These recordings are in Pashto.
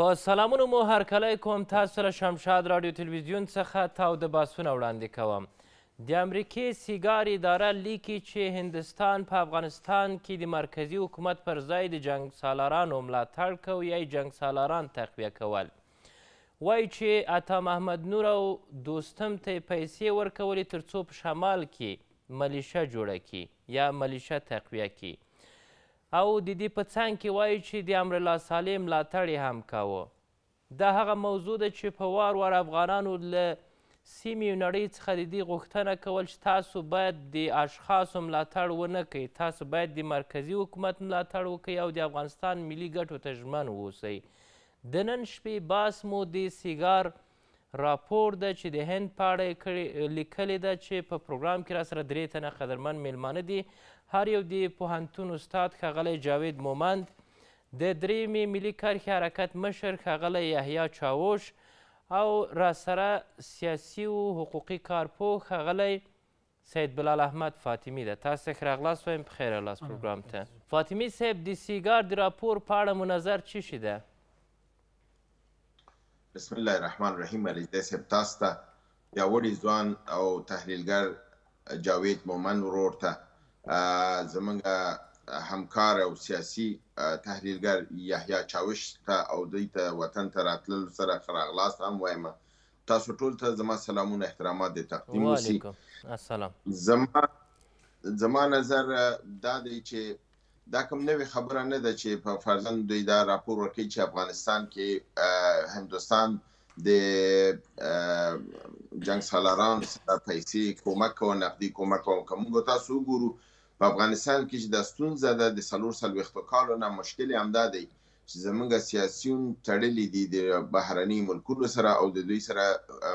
په سلامونو مو هرکلی کوم تاسو سره شمشاد راډیو تلویزیون څخه تاوده باسونه وړاندې کوم د امریکې سیګار اداره لیکي چې هندستان په افغانستان کې د مرکزي حکومت پر ځای د جنګسالارانو ملاتړ کوي یا جنګسالاران تقویه کول وایي چې عطا محمد نور او دوستم ته پیسې ورکولې تر څو په شمال کې ملیشه جوړه کړي یا ملیشه تقویه کړي او د دې په څنګ کې وایي چې د امرالله صالح ملاتړ هم کاوه دا هغه موضوع ده چې په وار وار افغانانو له سیمې نړۍ څخه د دې غوښتنه کول چې تاسو باید د اشخاصو ملاتړ ونه کوئ تاسو باید د مرکزي حکومت ملاتړ وکئ او د افغانستان ملي ګټو ته ژمن واوسئ د نن شپې باس مو د سیګار راپور ده چې د هند په اړه لیکلې ده چې په پروګرام کې راسره درې تنه قدرمن میلمانه دي هر یو د پوهنتون استاد ښاغلی جاوید مومند د درېیمې ملي کرښې حرکت مشر ښاغلی یحیا چاوش او راسره سیاسي او حقوقي کارپوه ښاغلی سید بلال احمد فاطمی ده تاسې ښه راغلاست وایم پخیر راغلاست پروګرام ته فاطمی صاحب د سیګار د راپور په اړه مو نظر څه شي ده بسم الله الرحمن الرحیم علیزی صاحب تاسو ته پیاوړي ځوان او تحلیلګر جاوید مومن ورور ته زمونږ همکار او سیاسي تحلیلګر یحیی چاوش ته او دوی ته وطن ته راتلل سره خراغلاس هم وایم تاسو ټول ته زما سلامونه احترامات دي تقدیم وسی السلام زما زما نظر دا دی چې دا کوم نوې خبره نه ده چې په فرزند دوی دا راپور ورکړي چې افغانستان کې هندستان د جنگ سالاران سره پیسې کومک او نقدي کومک او کوم تاسو ګورو په افغانستان کې چې د ستونزه ده د سلور سلويختو کالو نه مشکل هم ده دی چې زمونږ سیاسيون تړلې دي د بهرني ملکونو سره او د دوی سره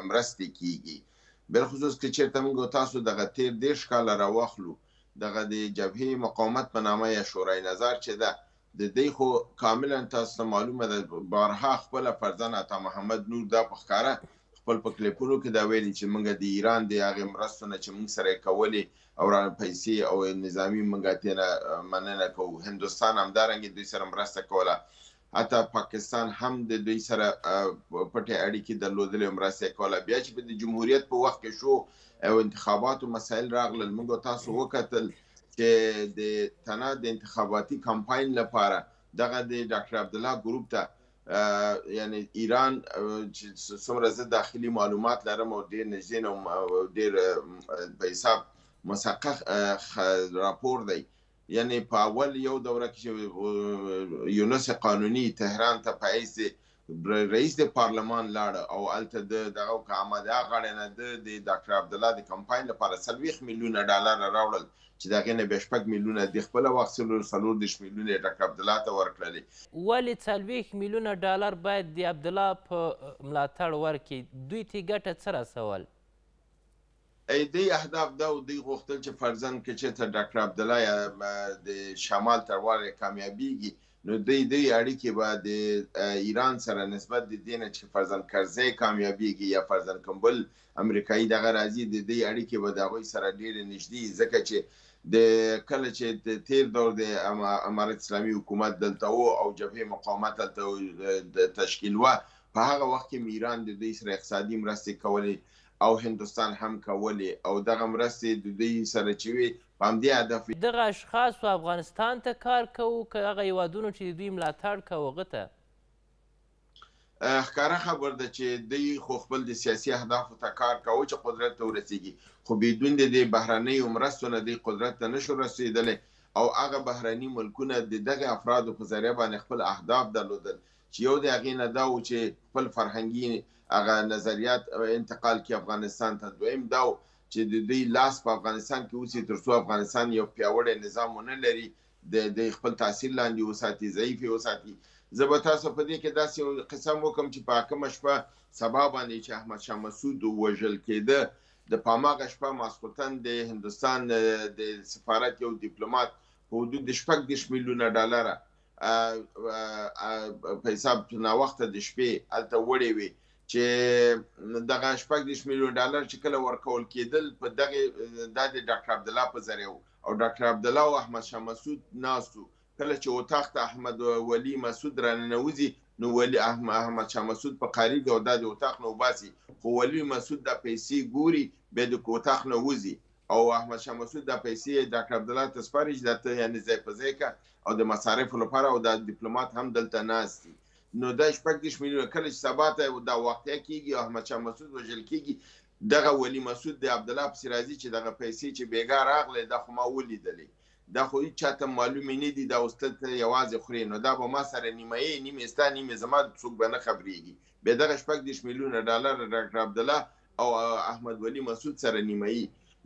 مرستې کیږي بل خصوص کې چې تمغو تاسو دغه تیر دیش کال راوخلو دغه د جبهه مقاومت په نامه یا شورای نظر چې ده د دې خو کاملا تاسو معلومه ده بارها خپل فرزند عطا محمد نور د پخکاره خپل په کلیپونو کې دا ویلي چې موږ د ایران د هغه مرستو نه چې موږ سره کولې او را پیسې او نظامی موږ ته نه مننه کوو هندستان هم دارنګ دوی سره مرسته کوله حتی پاکستان هم د دوی سره پټه اړیکې درلودلې مرسته کوله بیا چې د جمهوریت په وخت کې شو او انتخاباتو مسایل راغلل موږ تاسو وکتل چې د تنه د انتخاباتي کمپاین لپاره دغه د ډاکټر عبد الله ګروپ ته یعنی ایران چې څومره زه داخلي معلومات لرم او ډیر نږدې نو ډیر په حساب مسقق راپور دی یعنی په اول یو دوره کې یونس قانوني تهران ته پایز دی رئیس د پارلمان لاړ او الته د دغه کامده غړنه د ډاکټر عبد الله د کمپاین لپاره سلويخ میلیونه ډالر راوړل چې داګه نه بشپک میلیونه د خپل وخت سلور د شمیلونه ډاکټر عبد الله ته ورکړل ولی سلويخ میلیونه ډالر باید د عبد الله په ملاتړ ورکړي دوی ته ګټه سره سوال دې اهداف دا او دې غوښتل چې فرزند کې چې ته ډاکټر عبد الله د شمال تروار کامیابیږي نو د دې اړیکې به د ایران سره نسبت د دین چې فرزند کرزی کامیابیږي یا فرزند کمبل امریکایي دغه راځي د دې اړیکې به د غوي سره ډېر نږدې ځکه چې د کله چې د تیر دور د امارت اسلامي حکومت دلته او جبهه مقاومت دلته د تشکیل و په هغه وخت کې ایران د دې سره اقتصادي مرستې کولې او هندستان هم کولې او دغه مرستې د دوی سره چې وي په همدې هدف دغه اشخاصو افغانستان ته کار کوو که هغه هیوادونو چې د دوی ملاتړ کوو هغه ته ښکاره خبر ده چې دوی خو خپل د سیاسي اهدافو ته کار کوو چې قدرت ته ورسیږي خو بېدون د دې بهرنیو مرستو نه دوی قدرت ته نشو رسېدلی او هغه بهرني ملکونه د دغه افرادو په ذریعه باندې خپل اهداف درلودل چې یو د هغې نه دا و چې خپل فرهنګي هغه نظریات انتقال کی افغانستان ته دویم داو چې د دوی لاس په افغانستان کې اوسې ترڅو افغانستان یو پیاوړی نظام ونه لري د د خپل تحصیل لاندې وساتي ضعیف وساتي زه به تاسو په دې کې داسې قسم وکم چې په کوم شپه سبا باندې چې احمد شاه مسعود وژل کېده د پاماغه شپه ماسکوتن د هندستان د سفارت یو ډیپلوماټ په حدود 16 میلیونه ډالر په حساب نو وخت د شپې الته وړي وي چې دغه شپږ د میلیون ډالر چې کله ورکول کېدل په دغه د ډاکټر عبد الله په ذریعہ او ډاکټر عبد الله او احمد شاه مسعود ناسو کله چې وتاخ ته احمد ولی مسعود راننوزي نو ولی احمد احمد شاه مسعود په قاری کې او د وتاخ نو باسي خو ولی مسعود د پیسې ګوري به د کوتاخ نو وزي او احمد شاه مسعود د پیسې ډاکټر عبد الله تسپارج د یعنی ځای په ځای او د مصارف لپاره او د ډیپلوماټ هم دلته ناشتي نو دا شپږ دیش میلیونه کله چې سبا ته دا واقعیا کیږي احمد شاه مسعود وژل کیږي دغه ولی مسعود د عبد الله پسرازي چې دغه پیسې چې بیګار راغله د خو ما ولیدلې دا خو هیڅ چاته معلوم نه دي دا اوستل ته یوازې خوري نو دا به ما سره نیمه نیمه ستا نیمه زما څوک به نه خبريږي به دغه شپږ دیش میلیونه ډالر ډاکټر عبد الله او احمد ولی مسعود سره نیمه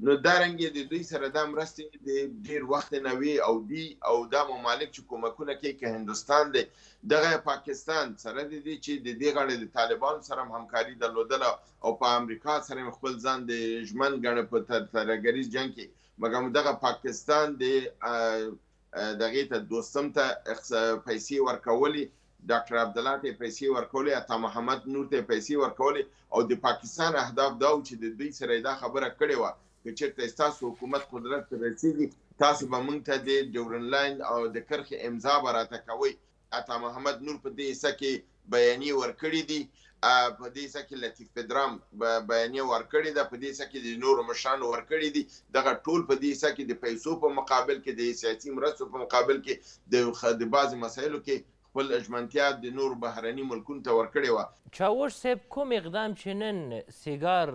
نو دارنګ د دوی سره د مرستې د ډیر وخت نه وی او دی او د ممالک چې کومکونه کوي که هندستان دی دغه پاکستان سره د دې چې د دې غړي د طالبان سره همکاري درلودل او په امریکا سره خپل ځان د جمن غړي په ترګریز جنگ کې مګم دغه پاکستان د دغه ته دوستم ته پیسې ورکولي ډاکټر عبد الله ته پیسې ورکولې اته محمد نور ته پیسې ورکولې او د پاکستان اهداف دا و چې د دوی سره دا خبره کړې و کچېرته تاسو حکومت قدرت ته رسیدي تاسو به موږ ته د ډورن لاین او د کرخي امضا براته کوي اته محمد نور په دې سکه بیانې ورکړې دي په دې سکه لطیف پدرام بیانې ورکړې ده په دې سکه د نور مشان ورکړې دي دغه ټول په دې سکه د پیسو په مقابل کې د سیاسي مرستو په مقابل کې د خدای باز مسایلو کې خپل اجمنتیا د نور بهرنی ملکونو ته ورکړې و چاوش صاحب کوم اقدام چې نن سیګار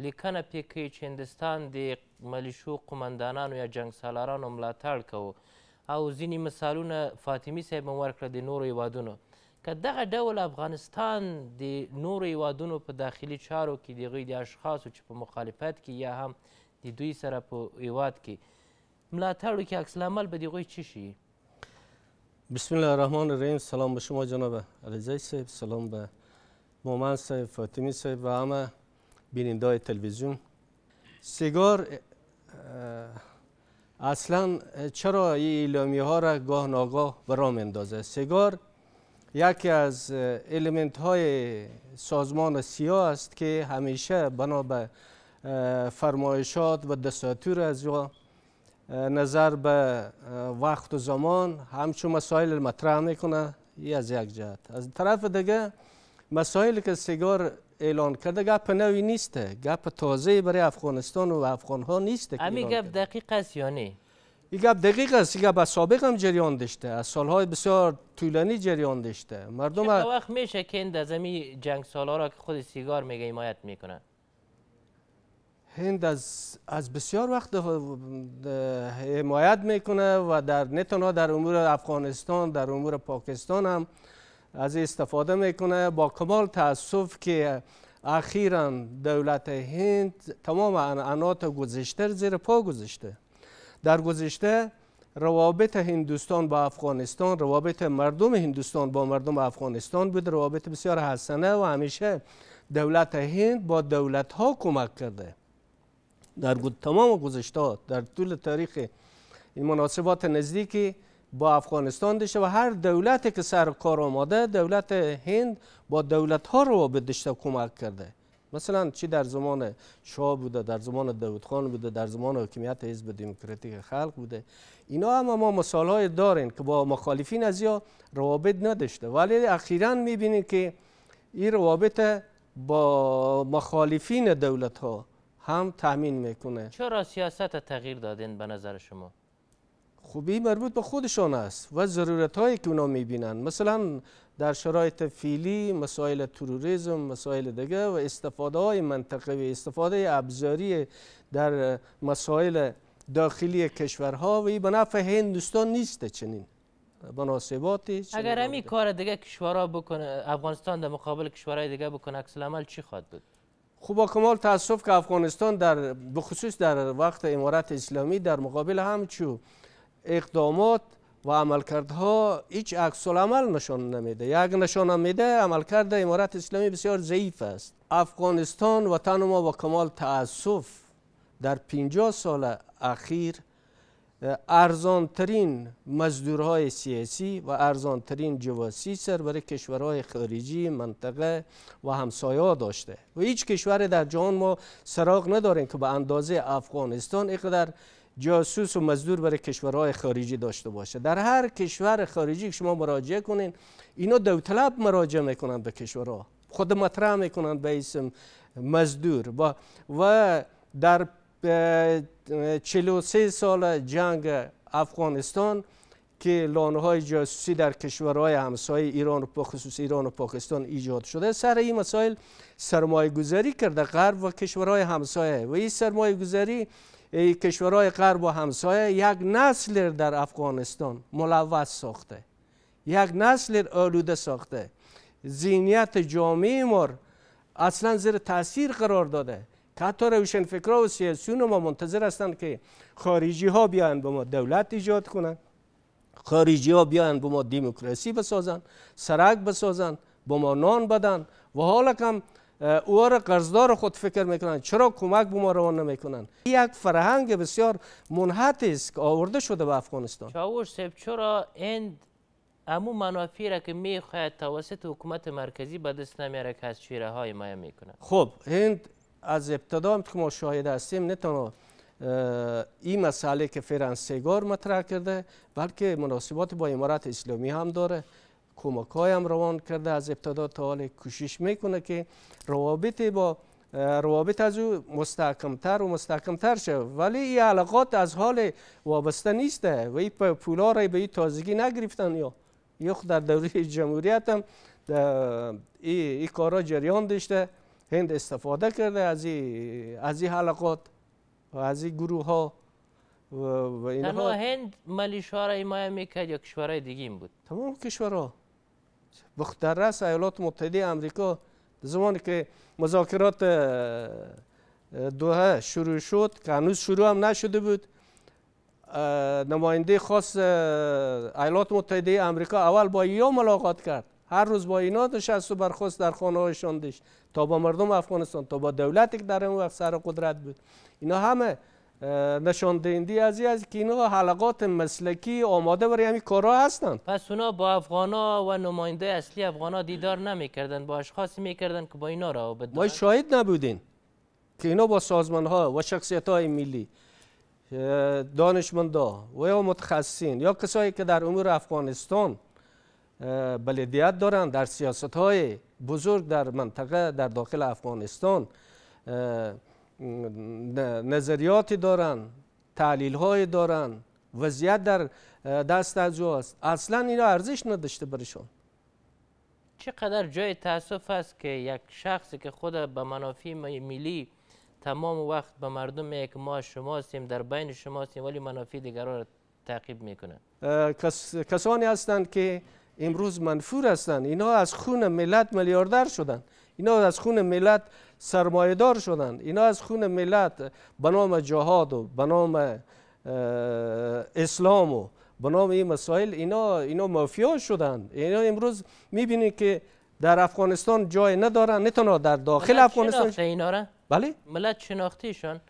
لیکنه پې کوي چې هندستان د ملیشو قمندانانو یا جنګسالارانو ملاتړ کوو او ځینې مثالونه فاطمي صاحب هم ورکړه د نورو هیوادونو که دغه ډول افغانستان د نورو هیوادونو په داخلي چارو کې د هغوی د اشخاصو چې په مخالفت کې یا هم د دوی سره په هیواد کې ملاتړو کې عکس العمل به د هغوی چی شي بسم الله الرحمن الرحیم سلام به شما جناب علیزی صاحب سلام به مومن صاحب فاطمی صاحب و همه بیننده تلویزیون سیگار اصلا چرا این ایلامی ها را گاه ناگاه برام اندازه سیگار یکی از الیمنت های سازمان سیا است که همیشه بنا به فرمایشات و دستاتور از یا نظر به وقت و زمان همچون مسائل مطرح میکنه ای از یک جهت از طرف دیگه مسائلی که سیگار اعلان کرده گپ نوی نیسته گپ تازه برای افغانستان و افغان ها نیسته امی گپ دقیق است یا این گپ دقیق است این گپ از سابق هم جریان داشته از سالهای بسیار طولانی جریان داشته مردم وقت میشه که این دزمی جنگ سالها را که خود سیگار میگه حمایت میکنه؟ هند از, بسیار وقت حمایت میکنه و در نه در امور افغانستان در امور پاکستان هم از استفاده میکنه با کمال تاسف که اخیرا دولت هند تمام انات گذشته زیر پا گذشته در گذشته روابط هندوستان با افغانستان روابط مردم هندوستان با مردم افغانستان بود روابط بسیار حسنه و همیشه دولت هند با دولت ها کمک کرده در تمام گذشته در طول تاریخ این مناسبات نزدیکی با افغانستان داشته و هر دولتی که سر کار آماده دولت هند با دولت ها روابط داشته کمک کرده مثلا چی در زمان شاه بوده در زمان داود خان بوده در زمان حکومت حزب دموکراتیک خلق بوده اینا هم ما مثال های دارین که با مخالفین از یا روابط نداشته ولی اخیرا میبینید که این روابط با مخالفین دولت ها هم تامین میکنه چرا سیاست تغییر دادین به نظر شما خوبی مربوط به خودشان است و ضرورت هایی که اونا میبینند مثلا در شرایط فیلی مسائل تروریزم مسائل دیگه و استفاده های منطقوی استفاده ابزاری در مسائل داخلی کشورها و این به نفع هندوستان نیست چنین مناسباتی اگر همین کار دیگه کشورها بکنه افغانستان در مقابل کشورهای دیگه بکنه عکس عمل چی خواهد بود خوب، با کمال تاسف که افغانستان در بخصوص در وقت امارت اسلامی در مقابل همچو اقدامات و عملکردها هیچ عکس عمل نشان نمیده یک نشان میده عملکرد امارت اسلامی بسیار ضعیف است افغانستان وطن ما با کمال تاسف در 50 سال اخیر ارزانترین مزدورهای سیاسی و ارزانترین جواسی سر برای کشورهای خارجی منطقه و همسایه داشته و هیچ کشور در جهان ما سراغ نداریم که به اندازه افغانستان اقدر جاسوس و مزدور برای کشورهای خارجی داشته باشه در هر کشور خارجی که شما مراجعه کنین اینا دوطلب مراجعه میکنند به کشورها خود مطرح میکنن به اسم مزدور و و در 43 سال جنگ افغانستان که لانه های جاسوسی در کشورهای همسایه ایران و خصوص ایران و پاکستان ایجاد شده سر این مسائل سرمایه گذاری کرده غرب و کشورهای همسایه و این سرمایه گذاری کشورهای غرب و همسایه یک نسل در افغانستان ملوث ساخته یک نسل آلوده ساخته زینیت جامعه مر اصلا زیر تاثیر قرار داده که حتی روشن فکرها و سیاسیون ما منتظر هستند که خارجی ها بیاین به ما دولت ایجاد کنند خارجی ها بیاین به ما دیموکراسی بسازند سرک بسازند به ما نان بدن و حالا کم او را قرضدار خود فکر میکنن چرا کمک به ما روان نمیکنن یک فرهنگ بسیار منحط است که آورده شده به افغانستان چاوش سیب چرا این امو منافی را که میخواهد توسط حکومت مرکزی به دست نمیاره که از شیره های ما میکنند خب هند از ابتدا هم که ما شاهد هستیم نه این مسئله که فرانسیگار مطرح کرده بلکه مناسبات با امارات اسلامی هم داره کمک های هم روان کرده از ابتدا تا حال کوشش میکنه که روابط با روابط از او مستحکمتر و مستحکمتر شد ولی این علاقات از حال وابسته نیسته و این پولا را به این تازگی نگرفتن یا یا در دوره جمهوریت هم این کارا جریان داشته هند استفاده کرده از این از ای حلقات و از این گروه ها و, هند ملیش ایمایه میکرد یا کشورهای دیگه بود تمام کشورها رأس ایالات متحده امریکا زمانی که مذاکرات دوها شروع شد که هنوز شروع هم نشده بود نماینده خاص ایالات متحده امریکا اول با یا ملاقات کرد هر روز با اینا نشست و برخواست در خانه هایشان داشت تا با مردم افغانستان تا با دولتی که در اون وقت سر قدرت بود اینا همه دهندی از است که اینا حلقات مسلکی آماده برای همین کارا هستند پس اونا با افغانا و نماینده اصلی افغانا دیدار کردن با اشخاصی میکردن که با اینا را ما شاهد نبودین که اینا با سازمان ها و شخصیت های ملی دانشمندا و یا متخصصین یا کسایی که در امور افغانستان بلدیت دارند در سیاست های بزرگ در منطقه در داخل افغانستان نظریاتی دارن تحلیل های دارن وضعیت در دست از است اصلا اینا ارزش نداشته برشون چقدر جای تاسف است که یک شخصی که خود به منافع ملی تمام وقت به مردم یک ما شماستیم در بین شما شماستیم ولی منافع دیگران را تعقیب میکنه کس، کسانی هستند که امروز منفور هستند اینا از خون ملت میلیاردر شدند. اینا از خون ملت سرمایدار شدن اینا از خون ملت به نام جهاد و به نام اسلام و به نام این مسائل اینا اینا مافیا شدند اینا امروز میبینی که در افغانستان جای ندارن نه در داخل ملت افغانستان شناخته اینا بله ملت شناختیشان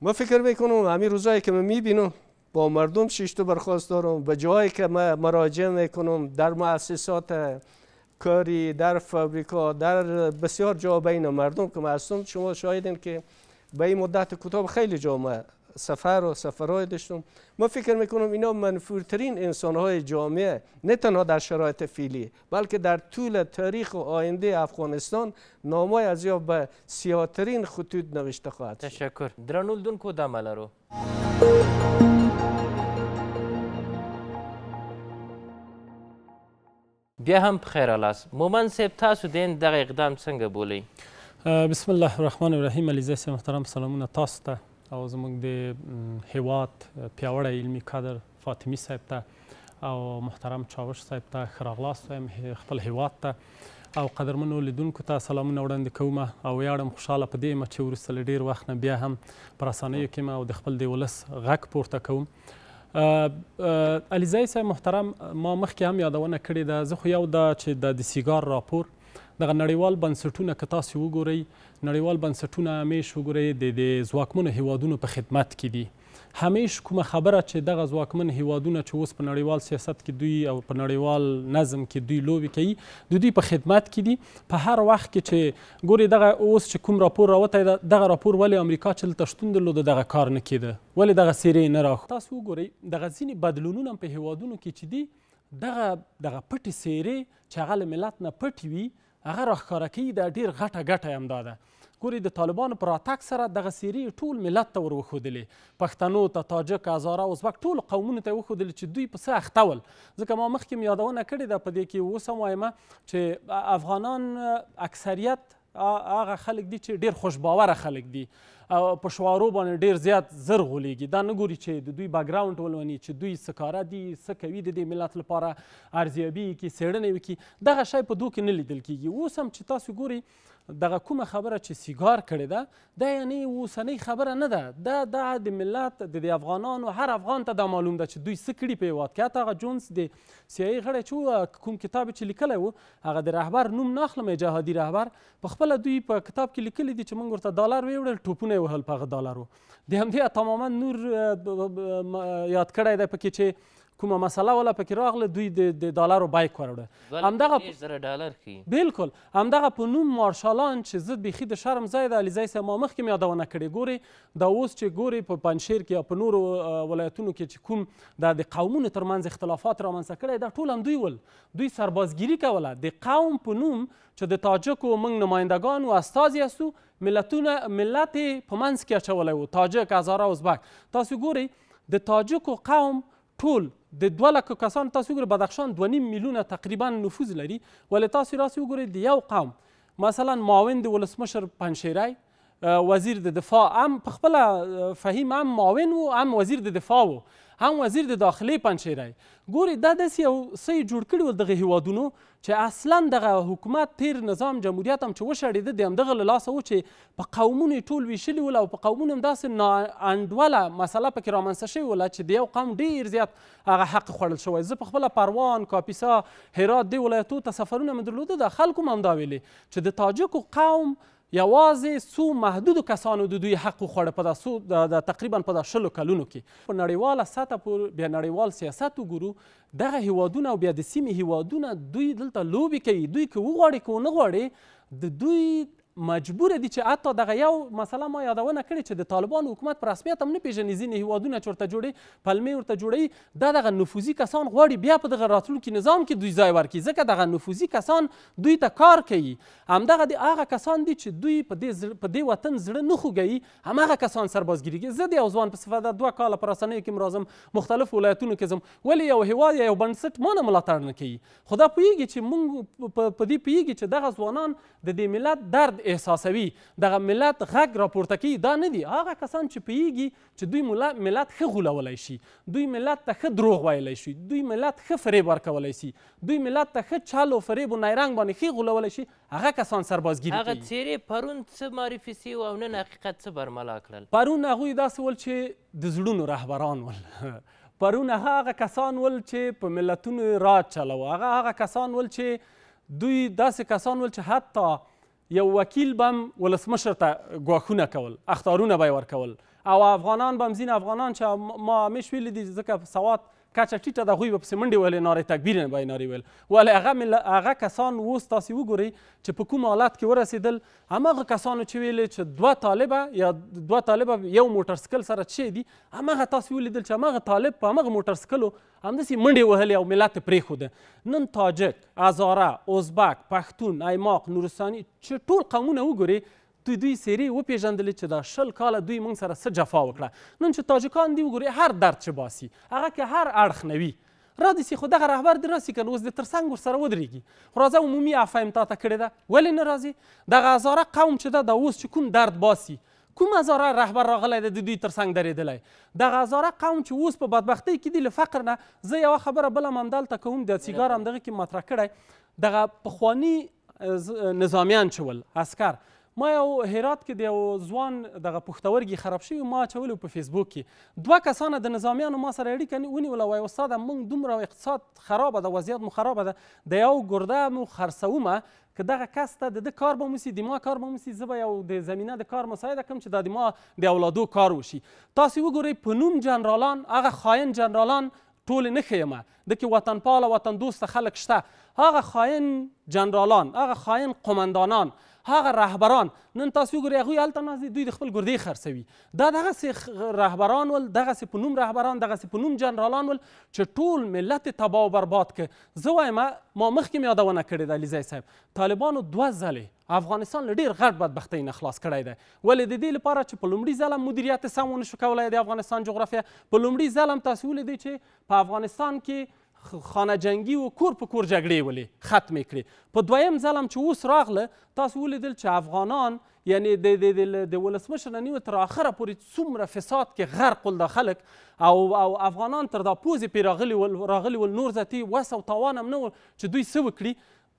ما فکر میکنم همین روزایی که من میبینم با مردم شیشتو برخواست دارم به جایی که من مراجعه میکنم در مؤسسات کاری در فابریکا در بسیار جا بین مردم که هستم شما شاهدین که به این مدت کتاب خیلی جامعه سفر و سفرهای داشتم ما فکر میکنم اینا منفورترین انسانهای جامعه نه تنها در شرایط فعلی بلکه در طول تاریخ و آینده افغانستان نامای از یا به سیاترین خطوط نوشته خواهد تشکر درانول دون کو رو بیا هم په خیر لاس مومن صاحب تاسو دین دغه اقدام څنګه بولی بسم الله الرحمن الرحیم علیزه صاحب محترم سلامونه تاسو ته او زموږ د هیواد پیاوړی علمي کادر فاطمی صاحب ته او محترم چاوش صاحب ته ښه راغلاست وایم خپل هیواد ته او قدرمنو لیدونکو ته سلامونه وړاندې کوم او ویاړم خوشحاله په دې یم چې وروسته له ډېر وخت نه بیا هم پر اسانیو کې او د خپل د ولس غږ پورته کوم علیزی صاحب محترم ما مخکې هم یادونه کړې ده زه خو یو ده چې د د سیګار راپور دغه نړیوال بنسټونه که تاسو وګورئ نړیوال بنسټونه همیش وګورئ د ځواکمنو هیوادونو په خدمت کې دي همیش کومه خبره چې دغه ځواکمن هیوادونه چې اوس په نړیوال سیاست کې دوی او په نړیوال نظم کې دوی لوبې کوي د دوی په خدمت کې دي په هر وخت کې چې ګوري دغه اوس چې کوم راپور راوتی دغه راپور ولې امریکا چې دلته شتون درلوده دغه کار نه کېده ولې دغه څیرې نه راخ تاسو وګورئ دغه ځینې بدلونونه هم په هیوادونو کې چې دي دغه دغه پټې څیرې چې هغه له ملت نه پټې وي هغه راښکاره کوي دا ډېر غټه ګټه هم دا ده ګوري د طالبانو پر راتګ سره دغه سیرې ټول ملت ته ور وښودلې پښتنو ته تاجک هزاره ازبک ټولو قومونو ته یې وښودلې چې دوی په څه اخته ول ځکه ما مخکې م یادونه کړې ده په دې کې اوس هم وایم چې افغانان اکثریت هغه خلک دي چې ډیر خوش باوره خلک دي په شوارو باندې ډیر زیات زر غولیږي دا نه ګوري چې د دوی بیکګراوند ولوني چې دوی څه کاره دي څه کوي د دې ملت لپاره ارزیابي کې څېړنې وکړي دغه شی په دوی کې نه لیدل کیږي اوس هم چې تاسو ګوري دغه کومه خبره چې سیګار کړې ده دا یعنی اوسنۍ خبره نه ده دا د د ملت د افغانانو هر افغان ته دا معلوم ده چې دوی څه کړي په هیواد کې حتی هغه جونز د سیایي غړی چې کوم کتاب چې لیکلی و هغه د رهبر نوم نه اخلم جهادي رهبر پخپله دوی په کتاب کې لیکلی دي چې موږ ورته ډالر ویوړل ټوپونه یې وهل په هغه ډالرو د همدې تماما نور یاد کړی دی پکې چې کومه مسله ولا پکې راغله دوی د ډالرو بایک وروړه همدغه ډالر کی بالکل همدغه په نوم مارشالان چې زه بیخي د شرم ځای د علیزی صاحب ما مخکې مې یادونه کړې ګورې دا اوس چې ګورې په پنجشیر کې یا په نورو ولایتونو کې چې کوم دا د قومونو ترمنځ اختلافات رامنځته کړی دا ټول هم دوی ول دوی سربازګیري کوله د قوم په نوم چې د تاجکو موږ نمایندګان او استازي استو ملتونه ملت په منځ کې اچولی و تاجک هزاره ازبک تاسو ګورئ د تاجکو قوم ټول د دوه لکه کسان تاسو وګورئ بدخشان دوه نیم میلیونه تقریبا نفوذ لري ولې تاسو راسې وګورئ د یو قوم مثلا معاون د ولسمشر پنشیری وزیر د دفاع هم په خپله فهیم هم معاون و هم وزیر د دفاع و هم وزیر د داخلي پنچیری ګوري دا داسې یو څه جوړ کړي ول دغه هیوادونو چې اصلا دغه حکومت تیر نظام جمهوریت هم چې وشړېده د همدغه له لاسه و چې په قومونو یې ټول ویشلي ول او په قومونو هم داسې ناانډوله مسله پکې رامنځته شوې وله چې د یو قوم ډېر زیات هغه حق خوړل شوی زه په خپله پروان کاپیسا هرات دې ولایتو ته سفرونه مې درلوده د خلکو هم همدا ویلې چې د تاجکو قوم یوازې څو محدودو کسانو د دوی حق وخوړه په دا د تقریبا په دا شلو کلونو کې په نړیواله سطح پورې بیا نړیوال سیاست وګورو دغه هیوادونه او بیا د سیمې هیوادونه دوی دلته لوبې کوي دوی که وغواړي که ونه غواړي د دوی مجبور دي چې حتی دغه یو مسله ما یادونه کړې چې د طالبان حکومت په رسمیت هم نه پېژني ځینې هیوادونه چې ورته جوړوي پلمې ورته جوړوي دا دغه نفوذي کسان غواړي بیا په دغه راتلونکي نظام کې دوی ځای ورکړي ځکه دغه نفوذي کسان دوی ته کار کوي همدغه د هغه کسان دي چې دوی په دې په دې وطن زړه نه خوږوي همهغه کسان سربازګیري کوي زه د یو ځوان په صفت دوه کاله په رسنیو کې راځم مختلف ولایتونو کې ځم ولې یو هیواد یا یو بنسټ ما نه ملاتړ نه کوي خو دا پوهیږي چې موږ په دې پوهیږي چې دغه ځوانان د دې ملت درد احساسوي دغه ملت غږ راپورته کوي دا نه دي هغه کسان چې پیږي چې دوی ملت, ملت ښه غولولی شي دوی ملت ته ښه دروغ ویلی شي دوی ملت ښه فریب ورکولی شي دوی ملت ته ښه چل و فریب و نیرنګ باندې ښه غولولی شي هغه کسان سربازګیري کوي هغه څیرې پرون څه معرفي سي او نن حقیقت څه برملا کړل پرون هغوی داسې ول چې د زړونو رهبران ول پرون هغه کسان ول چې په ملتونو راج چلو هغه هغه کسان ول چې دوی داسې کسان ول چې حتی یو وکیل بم ولسمشر ته ګواښونه کول اخطارونه به یې ورکول او افغانان به هم ځینې افغانان چې ما همیش ویلي دي ځکه سواد کچه ټیټه د هغوی به پسې منډې وهلې نارې تکبیر نه به یې نارې ویل ولې هغه هغه کسان اوس تاسې وګورئ چې په کوم حالت کې ورسېدل هماغه کسانو چې ویلې چې دوه طالبه یا دوه طالبه یو موټرسکل سره څه دي هماغه تاسې ولیدل چې هماغه طالب په هماغه موټرسکلو همداسې منډې وهلې او ملت یې پرېښوده نن تاجک هزاره ازبک پښتون ایماق نورستاني چې ټول قومونه وګورئ دوی دوی سری وپیژندلې چې دا شل کاله دوی موږ سره څه جفا وکړه نن چې تاجکان دي وګورئ هر درد چې باسي هغه که هر اړخ نه وي را دسي خو دغه رهبر دې راسي که اوس د تر څنګ ورسره ودرېږي خو راځه عمومي عفه یې تا ته کړې ده ولې نه راځي دغه هزاره قوم چې ده دا اوس چې کوم درد باسي کوم هزاره رهبر راغلی دی د دوی تر څنګ درېدلی دغه هزاره قوم چې اوس په بدبختۍ کې دي له فقر نه زه یوه خبره بله هم همدلته کوم د سیګار همدغه کې مطرح کړی دغه پخواني نظامیان چې ول عسکر ما یو هرات کې د یو ځوان دغه پښتورګي خراب شوي ما اچولی په فیسبوک کې دوه کسانه د نظامیانو ما سره اړیکه ونیوله وایي استاده موږ دومره اقتصاد خرابه ده وضعیت مو خرابه ده د یو ګرده مو خرڅومه که دغه کس ته د ده کار به موسي د ما کار به موسي زه به یو د زمینه د کار مساعده کړم چې دا د ما د اولادو کار وشي تاسې وګورئ په نوم جنرالان هغه خاین جنرالان ټول نه ښیمه د کې وطنپاله وطن دوسته خلک شته هغه خاین جنرالان هغه خاین قمندانان هغه رهبران نن تاسو وګورئ هغوی هلته ناست دي دوی د خپل ګردې خرڅوي دا دغسې رهبران ول دغسې په نوم رهبران دغسې په نوم جنرالان ول چې ټول ملت تباه و برباد که زه وایم ما مخکې مې یادونه کړې ده علیزی صاحب طالبانو دوه ځلې افغانستان له ډیر غټ بدبختۍ نه خلاص کړی دی ولې د دې لپاره چې په لومړي ځل مدیریت سم ونه شو کولی د افغانستان جغرافیه په لومړي ځل هم تاسو ولیدئ چې په افغانستان کې خانه جنگي و کور په کور جګړې ولې ختمې کړې په دویم ځل هم چې اوس راغله تاسو ولیدل چې افغانان یعنی د د د ولسمشر نه نیو تر اخره پورې څومره فساد کې غرق ول د خلک او او افغانان تر دا پوزې پې راغلي ول راغلي ول نور زتي وس او توان هم نه چې دوی څه وکړي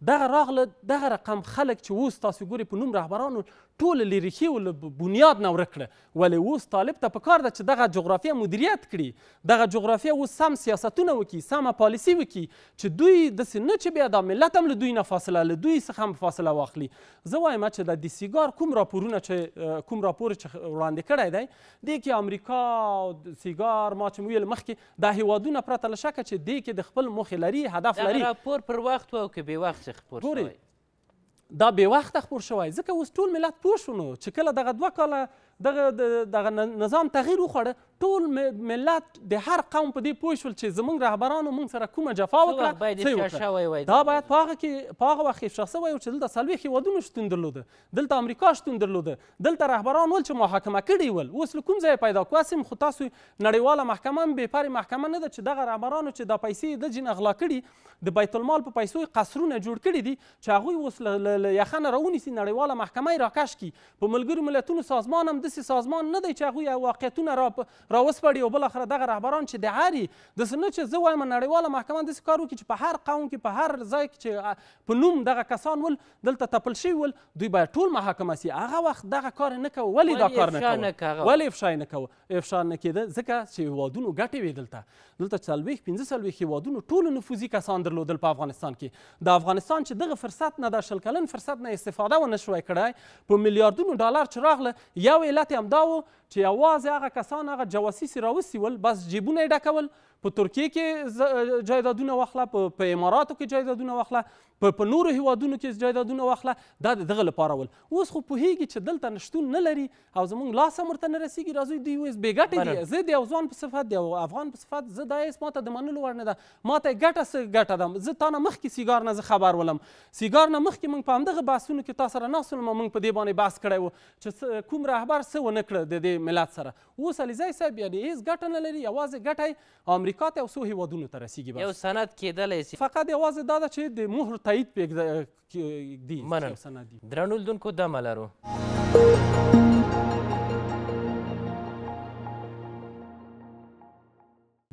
دغه راغله دغه رقم خلک چې اوس تاسو ګوري په نوم رهبرانو ټول لریخي ول بنیاد نه ورکړه ولې اوس طالب ته پکار ده چې دغه جغرافیه مدیریت کړي دغه جغرافیه اوس سم سیاستونه وکړي سمه پالیسي وکړي چې دوی داسې نه چې بیا دا ملت هم له دوی نه فاصله له دوی څخه هم فاصله واخلي زه وایم چې د دیسیګار کوم راپورونه چې کوم راپور چې وړاندې کړی دی دې کې امریکا سیګار ما چې ویل مخکې دا هیوادونه پرته له شکه چې دې کې د خپل موخې لري هدف لري راپور پر وخت و او که بې وخت وخت خپور شوی دا بې وخته خپور شوی ځکه اوس ټول ملت پوه شو نو چې کله دغه دوه کاله دغه دغه نظام تغییر وخوړه ټول ملت د هر قوم په دې پوه شول چې زموږ رهبرانو موږ سره کومه جفا وکړه دا باید په هغه کې په هغه وخت افشا سوی و چې دلته څلوېښت هېوادونو شتون درلوده دلته امریکا شتون درلوده دلته رهبران ول چې محاکمه کړي ول اوس له کوم ځای پیدا کړو هسې خو تاسو نړیواله محکمه هم بې پرې محکمه نه ده چې دغه رهبرانو چې دا پیسې د جین اغلا کړي د بیت المال په پیسو قصرونه جوړ کړي دي چې هغوی اوس له یخنه راونیسي نړیواله محکمه یې راکش کړي په ملګرو ملتونو سازمان هم داسې سازمان نه دی چې هغوی واقعیتونه را راوسپړي او بل اخر دغه رهبران چې د هری د سنه چې زه وایم نړیواله محکمه د کارو کې چې په هر قوم کې په هر ځای کې چې په نوم دغه کسان ول دلته تپل شي ول دوی باید ټول محاکمه سي هغه وخت دغه کار نه کوي ولې دا کار نه کوي ولې افشا نه کوي افشا نه کېده ځکه چې هیوادونو ګټې وې دلته دلته څلوېښت پنځه څلوېښت هیوادونو ټولو نفوذي کسان درلودل په افغانستان کې د افغانستان چې دغه فرصت نه دا شل کلن فرصت نه استفاده ونه شوی کړی په میلیاردونو ډالر چې راغله یو علت یې همدا و چې یوازې هغه کسان هغه جواسیس راوستي ول بس جیبونه یې ډکول په ترکیه کې جایدادونه واخله په اماراتو کې جایدادونه واخله په په نورو هیوادونو کې جایدادونه واخله دا د دغه لپاره ول اوس خو پوهیږي چې دلته نشتون نه لري او زموږ لاس هم ورته نه رسیږي راځئ دوی وایي بې ګټې دي زه د یو ځوان په صفت دی او افغان په صفت زه دا یې ما ته د منلو وړ نه ده ما ته یې ګټه څه ګټه ده زه تا نه مخکې سیګار نه زه خبر ولم سیګار نه مخکې موږ په همدغه بحثونو کې تا سره ناست ولم موږ په دې باندې بحث کړی و چې کوم رهبر څه ونه کړه د دې ملت سره اوس علیزی صاحب یعنې هېڅ ګټه نه لري یوازې ګټه امریکا ته او څو هیوادونو ته رسیږي یو سند کېدلی شي فقط یوازې دا ده چې د مهر تایید دی مننه درنو لیدونکو دمه لرو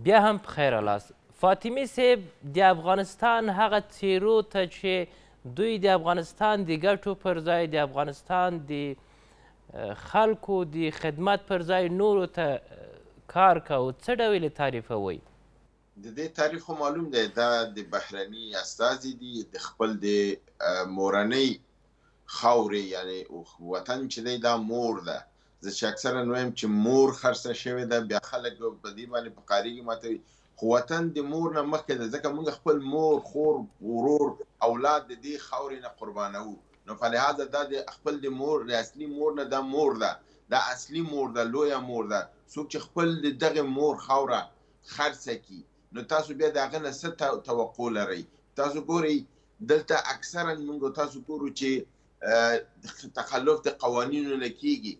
بیا هم خیر لاس فاطمی صاحب د افغانستان هغه تیرو ته چې دوی د افغانستان د ګټو پر ځای د افغانستان د خلکو د خدمت پر ځای نورو ته کار کوو څه ډول تعریفوئ د دې تاریخ معلوم دی دا د بهرني استاذي دي د خپل د مورنۍ خاورې یعنی وطن چې دی دا مور ده زه چې اکثره نویم چې مور خرڅه شوی ده بیا خلک په دې باندې په قاریږي ماته خو وطن د مور نه مخکې ده ځکه موږ خپل مور خور ورور اولاد د دې خاورې نه قربانو نو په لهدا دا د خپل د مور د اصلي مور نه دا مور ده دا اصلي مور ده لویه مور ده څوک چې خپل دغه مور خاوره خرڅه کی نو تاسو بیا دا غنه ست توقع لرئ تاسو ګورئ دلته اکثرا موږ تاسو ګورو چې تخلف د قوانینو لکېږي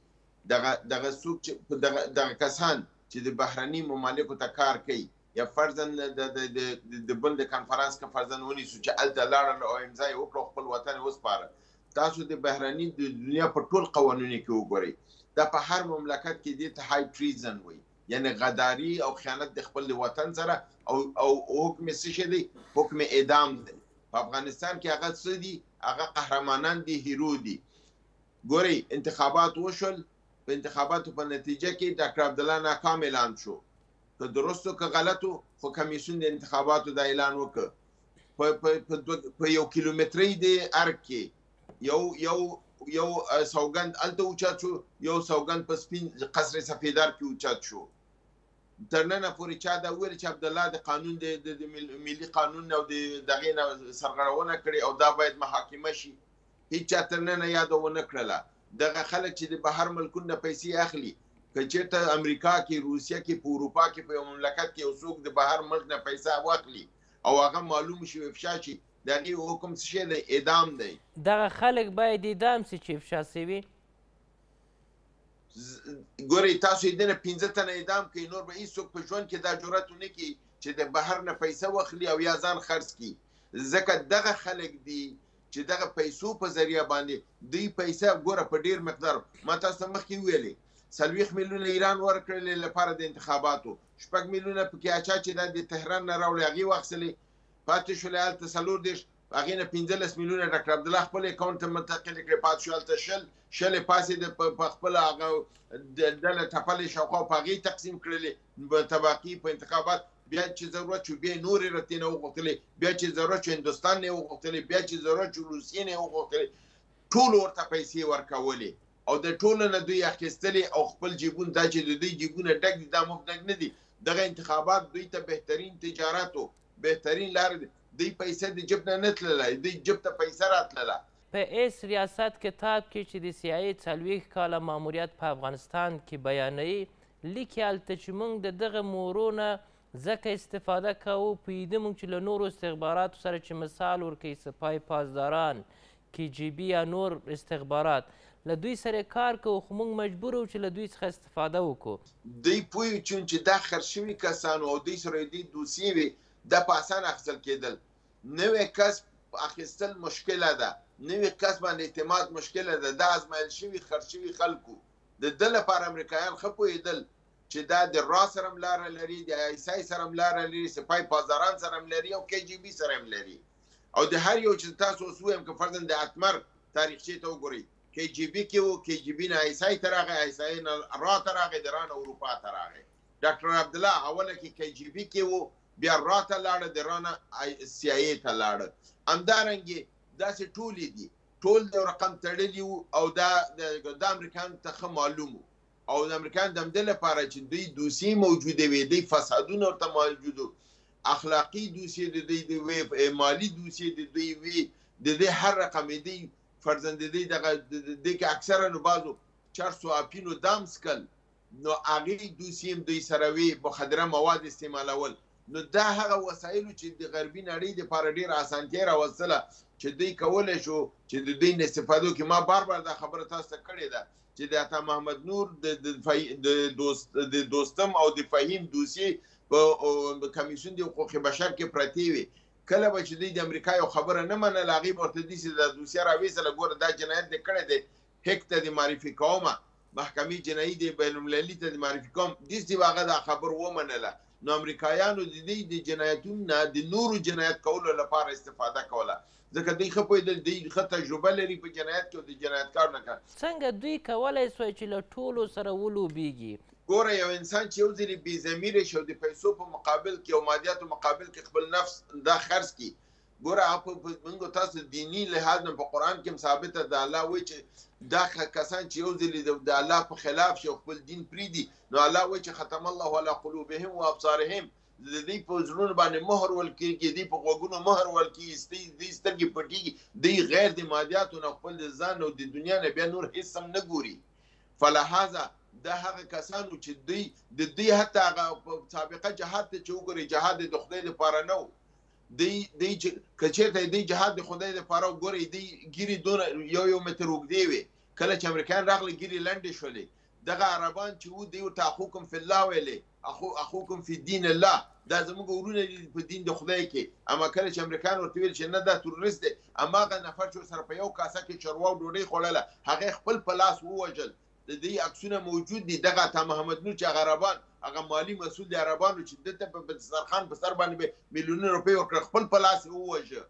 دغه دغه څوک چې دغه دغه کسان چې د بهرني مملکو ته کار کوي یا فرضاً د د د بل د کانفرنس کې فرضاً ونی سو چې الته لاړل او امضا یې وکړو خپل وطن وسپاره تاسو د بهرني د دنیا په ټول قوانینو کې وګورئ دا په هر مملکت کې د ته های تریزن وایي یعنی غداری او خیانت د خپل وطن سره او او حکم څه دی حکم اعدام دی په افغانستان کې هغه څه دي هغه قهرمانان دي هیرو دي ګوري انتخابات وشول په انتخاباتو په نتیجه کې ډاکټر عبد الله ناکام اعلان شو که درستو که غلطو خو کمیسیون د انتخاباتو دا اعلان وکړ په په یو کیلومترې دی ارکی یو یو یو سوګند الته اوچات شو یو سوګند په سپین قصر سفیدار کې اوچات شو تر نن پورې چا دا ویل چې عبد الله د قانون د ملي قانون او د دغه سرغړونه کړي او دا باید محاکمه شي هیڅ چا تر نن یادونه کړله دغه خلک چې د بهر ملکونو پیسې اخلي کچېته امریکا کې روسیا کې په اروپا کې په مملکت کې اوسوک د بهر ملک نه پیسې واخلي او هغه معلوم شي افشا شي دغه حکم څه شی دی اعدام دی دغه خلک باید اعدام شي چې افشا شي ګوري تاسو یې دنه 15 تنه اعدام کوي نور به هیڅوک په ژوند کې دا جرأت نه کوي چې د بهر نه پیسې واخلي او یا ځان خرج کړي ځکه دغه خلک دي چې دغه پیسو په ذریعہ باندې دوی پیسې ګوره په ډیر مقدار ما تاسو مخکې ویلې سلويخ میلیونه ایران ورکړل لپاره د انتخاباتو شپږ میلیونه پکې اچا چې د تهران نه راوړي هغه واخلي پاتې شولې ال تسلور دیش هغه نه 15 میلیونه ډاکټر عبد الله خپل اکاونټ منتقل کړ پات شو الته شل شل پاسې د خپل هغه د دله ټپلې شوقو پاغي تقسیم کړلې په تباقي په انتخابات بیا چې ضرورت شو بیا نور رتنه وغوښتلې بیا چې ضرورت شو هندستان نه وغوښتلې بیا چې ضرورت شو روسیه نه وغوښتلې ټول ورته پیسې ورکولې او د ټولو نه دوی اخیستلې او خپل جیبون دا چې د دوی جیبونه ډک دي دا مفتګ نه دي دغه انتخابات دوی ته بهترین تجارت او بهترین لار دي دی پیسې د جیب نه نه تللی دی جیب ته پیسه راتلله په ایس ریاست کتاب کې چې د سیایي څلوېښت کاله ماموریت په افغانستان کې بیانوي لیکي هلته چې موږ د دغه مورو نه ځکه استفاده کوو پوهېده موږ چې له نورو استخباراتو سره چې مثال ورکوي سپای پاسداران کی جی بی یا نور استخبارات له دوی سره کار کوو خو موږ مجبور وو چې له دوی څخه استفاده وکړو دوی پوه چون چې دا خرشوي کسان او دوی سره دوی دوسیې وې دا په اسانه اخیستل کېدل نوې کس اخیستل مشکل ده نوې کس باندې اعتماد مشکل ده دا ازمایل شوی خرچوي خلکو د دل لپاره امریکایان خپویدل چې دا د را سره ملار لري د ایسای سره ملار لري سپای پازاران سره لري او کی جی بی سره لري او د هر یو چې تاسو وسویم که فرضاً د اتمر تاریخچه ته وګورئ کی جی بی کې وو کی جی بی نه ایسای ترغه ایسای نه را ترغه دران اروپا ترغه ډاکټر عبد الله اوله کې کی جی بی کې وو بیا راته لاړه د رانه سی ای ته لاړه همدارنګه داسې ټولې دي ټول د رقم تړلی او دا د امریکایانو ته معلومه او د امریکایان د مدل لپاره چې دوی دوسی موجوده وي د فسادونه ورته موجودو اخلاقی دوسی د دوی د وی مالی دوسی د دوی وی د دې هر رقم دی فرزند دې دغه د کې اکثرا نو بازو 400 اپینو دامسکل نو هغه دوسی هم دوی سره وی مخدره مواد استعمالول نو دا هغه وسایل چې د غربي نړۍ د لپاره ډیر اسانتیا راوصله چې دوی کولای شو چې د دوی نه استفاده وکړي ما بار بار دا خبره تاسو ته کړې ده چې د عطا محمد نور د د دوست د دوستم او د فهیم دوسی په کمیشن د حقوق بشر کې پرتی وي کله به چې د امریکا یو خبره نه منل هغه ورته دي چې د دوسیه راوېسله ګوره دا جنایت د کړې ده هک ته د معرفي کومه محکمې جنایي د بین المللي ته د معرفي کوم د دې واغه دا خبر ومنله نو امریکایانو د دې د جنایتونو نه د نورو جنایت کولو لپاره استفاده کوله ځکه دوی خپل د دې خ تجربه لري په جنایت کې د جنایتکار نه کار څنګه دوی کولای شو چې له ټولو سره ولوبېږي ګوره یو انسان چې یو ځل بي زميره شو د پیسو په مقابل کې او مادیاتو مقابل کې خپل نفس دا خرج کړي ګوره په موږ تاسو دینی لحاظ نه په قران کې ثابته ده الله وایي چې دا کسان چې یو ځل د الله په خلاف شي خپل دین پریدي نو الله وایي چې ختم الله علی قلوبهم و ابصارهم د دې په زړونو باندې مهر ولکې کې دې په غوګونو مهر ولکې استي دې سترګې پټي دې غیر د مادیاتو نه خپل ځان او د دنیا نه بیا نور هیڅ هم نه ګوري فلهذا دا هغه کسانو چې دوی د دې حتی هغه سابقه جهاد ته چې وګوري جهاد د خدای لپاره نه دی دی کچېرته دی جهاد د خدای د پاره ګوري دی ګيري دون یو یو متر وګدی وي کله چې امریکایان راغلي ګيري لنډې شولې دغه عربان چې و دی او تا حکم فی الله ویلې اخو اخوکم فی دین الله دا زموږ ورونه دي په دین د خدای کې اما کله چې امریکایان ورته ویل چې نه دا تورست دی اما غ نفر چې سره په یو کاسه کې چرواو ډوډۍ خوړله هغه خپل په لاس ووجل د دې عکسونه موجود دي دغه تا محمد نور چې غربان هغه مالی مسول د عربانو چې دته په دسترخوان په سر باندې میلیونه روپۍ ورکړ خپل په لاس ووجه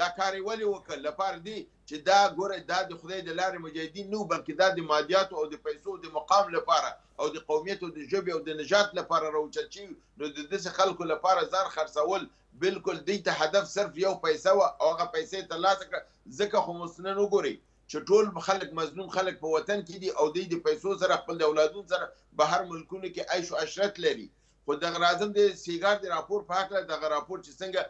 دا کار ولې وکړ لپاره دی چې دا ګوره دا د خدای د لارې مجاهدین نو بلکې دا د مادیات او د پیسو د مقام لپاره او د قومیت او د ژبې او د نجات لپاره راوچت شي نو د دې خلکو لپاره ځان خرڅول بالکل دې ته هدف صرف یو پیسې او هغه پیسې ترلاسه کړ ځکه خو مسنن وګوري چې ټول خلک مظلوم خلک په وطن کې دي او دوی د پیسو سره خپل اولادون سره بهر ملکونو کې عیش او عشرت لري خو د غرازم د سیګار د راپور په حق د راپور چې څنګه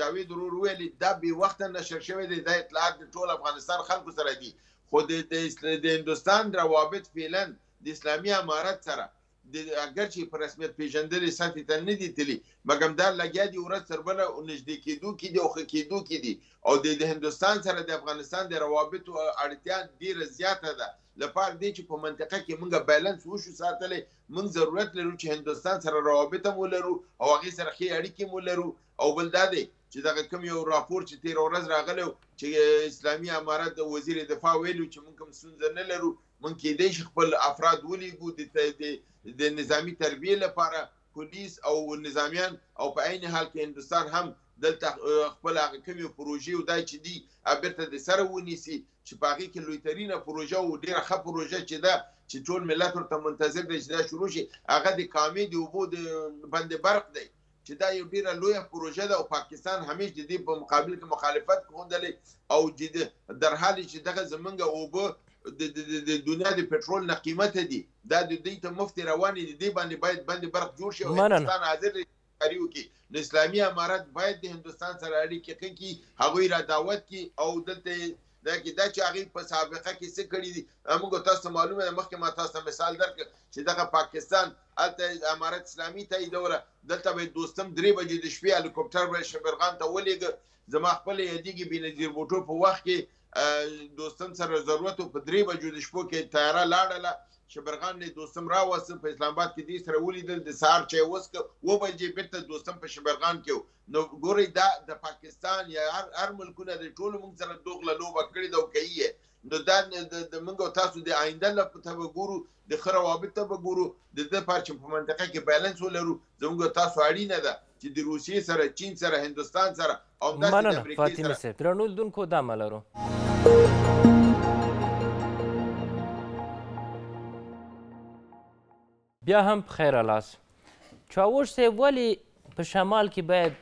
جاوید ورور ویل دا به وخت نشر شوی دی د اطلاعات د ټول افغانستان خلکو سره دي خو د د هندستان روابط فعلا د اسلامي امارت سره اگرچې په رسمیت پیژندلې سطح ته نه دي تللی مګم دا لګیا دي ورځ تر بله نږدې کېدو کې دي او ښه کېدو کې دي او د هندستان سره د افغانستان د روابطو اړتیا ډیره زیاته ده لپاره دی چې په منطقه کې موږ بیلانس وشو ساتلې موږ ضرورت لرو چې هندستان سره روابط هم ولرو او هغه سره ښه اړیکې ولرو او بل دا دی چې دغه کوم یو راپور چې تیر ورځ راغلی چې اسلامي امارات د وزیر دفاع ویلو چې موږ کوم سنځ نه لرو موږ کېدای شي خپل افراد ولېګو د نظامی تربیه لپاره پولیس او نظامیان او په عین حال کې هندستان هم دلته خپل هغه کومې پروژې او دای چې دی بیرته د سره ونیسي چې په هغې کې لویترینه پروژه او ډېره ښه پروژه چې ده چې ټول ملت ورته منتظر دی چې دا شروع شي هغه د کامې د اوبو د بند برق دی چې دا یو ډیره لویه پروژه ده او پاکستان همیش د دې په مقابل کې مخالفت کوندلې او جدي در حال چې دغه زمونږ اوبه د د دنیا د پټرول نه قیمت دي دا د دې ته مفت روان دي دی باندې باید باندې برق جوړ شي او پاکستان حاضر کاریو کې د اسلامي امارات باید د هندستان سره اړیکې کوي هغوی را دعوت کی او دلته دا کې دا چې هغه په سابقه کې څه کړی دي موږ تاسو معلومه ده مخکې ما تاسو مثال درک چې دغه پاکستان البته امارت اسلامي ته دوره دلته به دوستم درې بجې د شپې هلیکوپټر به شبرغان ته ولېګ زما خپل یدیګي بنظیر بوټو په وخت کې دوستم سره ضرورت په درې بجو د شپو کې تیاره لاړله شبرغان نه دوستم را وسه په اسلام آباد کې دې سره ولیدل د سهار چای وسک و بلجې بیرته دوستم په شبرغان کې نو ګوري دا د پاکستان یا هر ملکونه د ټولو موږ سره دوغله لوبه کړې دا کوي نو دا د موږ تاسو د آینده لپاره ته وګورو د خروابط ته وګورو د دې پرچم په منطقه کې بیلانس ولرو زموږ تاسو اړینه ده چې د روسیې سره چین سره هندستان سره او د امریکا سره مننه فاطمه صاحب ترنول دونکو دا ملرو بیا هم خیر لاس چاوش صاحب ولی په شمال کې باید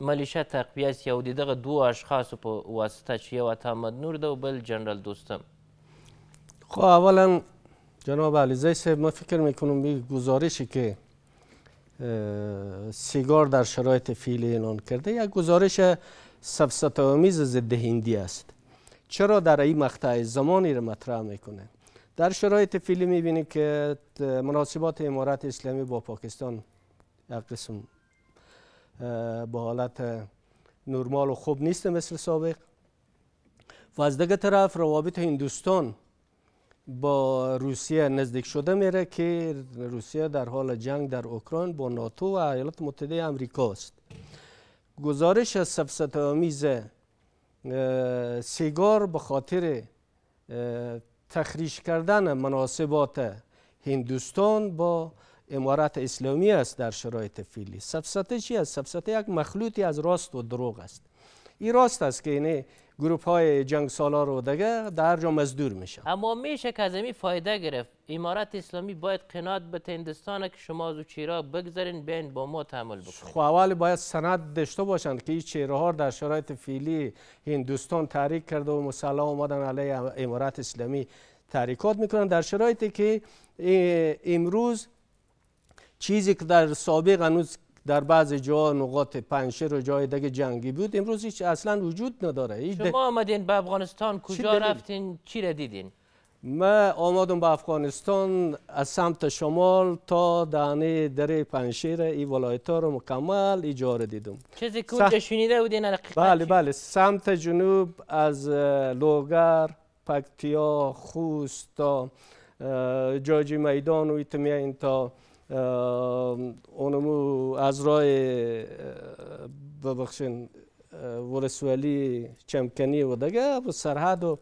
ملیشه تقویه سي او د دغه دوو په واسطه چې یو مدنور ده بل جنرال دوستم خو اولا جناب علیزه صاحب ما فکر میکنم به گزارشی که سیگار در شرایط فیلی اینان کرده یک گزارش سفست آمیز ضد هندی است چرا در این مقطع زمانی رو مطرح میکنه در شرایط فیلی میبینید که مناسبات امارت اسلامی با پاکستان یک قسم با حالت نرمال و خوب نیست مثل سابق و از دیگه طرف روابط هندوستان با روسیه نزدیک شده میره که روسیه در حال جنگ در اوکراین با ناتو و ایالات متحده امریکا است گزارش از سیگار به خاطر تخریش کردن مناسبات هندوستان با امارت اسلامی است در شرایط فیلی سفسطه چی است سفسطه یک مخلوطی از راست و دروغ است این راست است که اینه یعنی گروپ های جنگ سالار و دگه در جا مزدور میشن اما میشه که از فایده گرفت امارت اسلامی باید قناعت به هندستان که شما از چیرا بگذارین بین با ما تعامل بکنید خب باید سند داشته باشند که این چهره ها در شرایط فعلی هندوستان تحریک کرده و مسلح آمدن علیه امارت اسلامی تحریکات میکنن در شرایطی که امروز چیزی که در سابق هنوز در بعض جا نقاط پنشر و جای دیگه جنگی بود امروز هیچ اصلا وجود نداره شما آمدین به افغانستان کجا رفتین چی را دیدین ما آمدم به افغانستان از سمت شمال تا دانه دره پنشیر ای ولایت ها رو مکمل اجاره دیدم چیزی که سخ... شنیده بودین بله بله سمت جنوب از لوگر پکتیا خوست تا جاجی میدان و این تا اونمو از راه ببخشین ولسوالی چمکنی و دیگه و سرحد و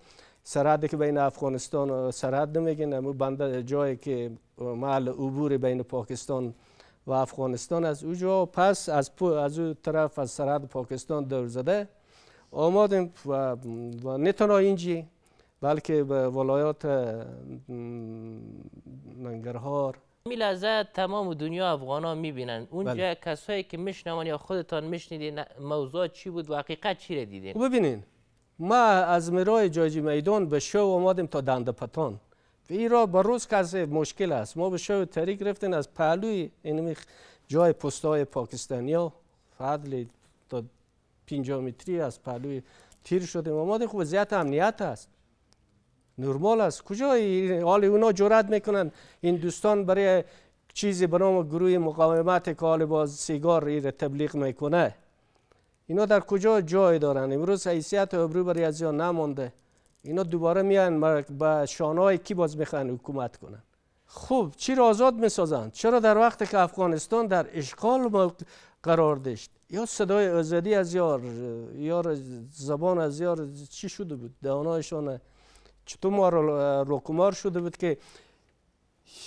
سرحد که بین افغانستان و سرحد نمیگین امو بنده جایی که محل عبور بین پاکستان و افغانستان از اوجا پس از از او طرف از سرحد پاکستان دور زده آمادیم و, نه تنها اینجی بلکه به ولایات ننگرهار می تمام دنیا افغان ها می اونجا بله. کسایی که میشنون یا خودتان میشنیدین موضوع چی بود و حقیقت چی را دیدین خب ببینین ما از مرای جاجی میدان به شو آمدیم تا دنده پتان و این را به روز کسی مشکل است ما به شو تری گرفتن از پهلوی این یعنی جای پستای پاکستانیا فضل تا 5 متری از پهلوی تیر شدیم آمدیم خوب زیاد امنیت است نرمال است کجا حال اونا جرأت میکنن این دوستان برای چیزی به نام گروه مقاومت که حال باز سیگار را تبلیغ میکنه اینا در کجا جای دارن امروز حیثیت ابرو برای از نمانده اینا دوباره میان به شانهای کی باز میخوان حکومت کنن خوب چی را آزاد میسازن چرا در وقت که افغانستان در اشغال قرار داشت یا صدای آزادی از یار یار زبان از یار چی شده بود دهانایشان چطور ما رو شده بود که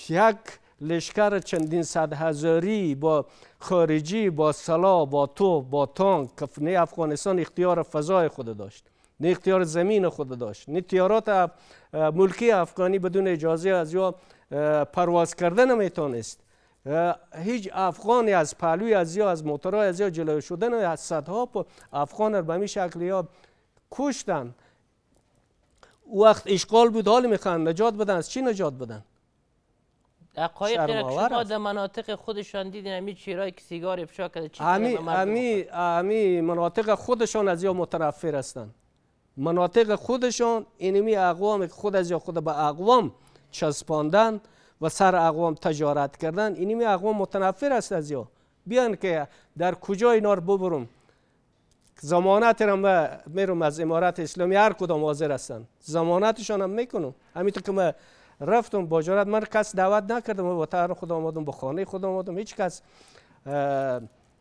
یک لشکر چندین صد هزاری با خارجی با سلا با تو با تانک نه افغانستان اختیار فضای خود داشت نه اختیار زمین خود داشت نه تیارات ملکی افغانی بدون اجازه از یا پرواز کردن نمیتونست هیچ افغانی از پهلوی از یا از موتورای از یا جلو شدن از صدها افغان رو به می شکلی ها کشتن وقت اشغال بود حال میخوان نجات بدن از چی نجات بدن دقایق شما در مناطق خودشان دیدین همین چیرای که سیگار افشا کرده چی امی امی مناطق خودشان از یا متنفر هستند مناطق خودشان اینمی اقوام که خود از یا خود به اقوام چسباندن و سر اقوام تجارت کردن اینمی اقوام متنفر است از یا بیان که در کجا اینا رو ببرم زمانت هم میرم از امارت اسلامی هر کدام حاضر هستن زمانتشان هم میکنم همینطور که رفتم با من کس دعوت نکردم و تهران خود آمدم به خانه خود آمدم هیچ کس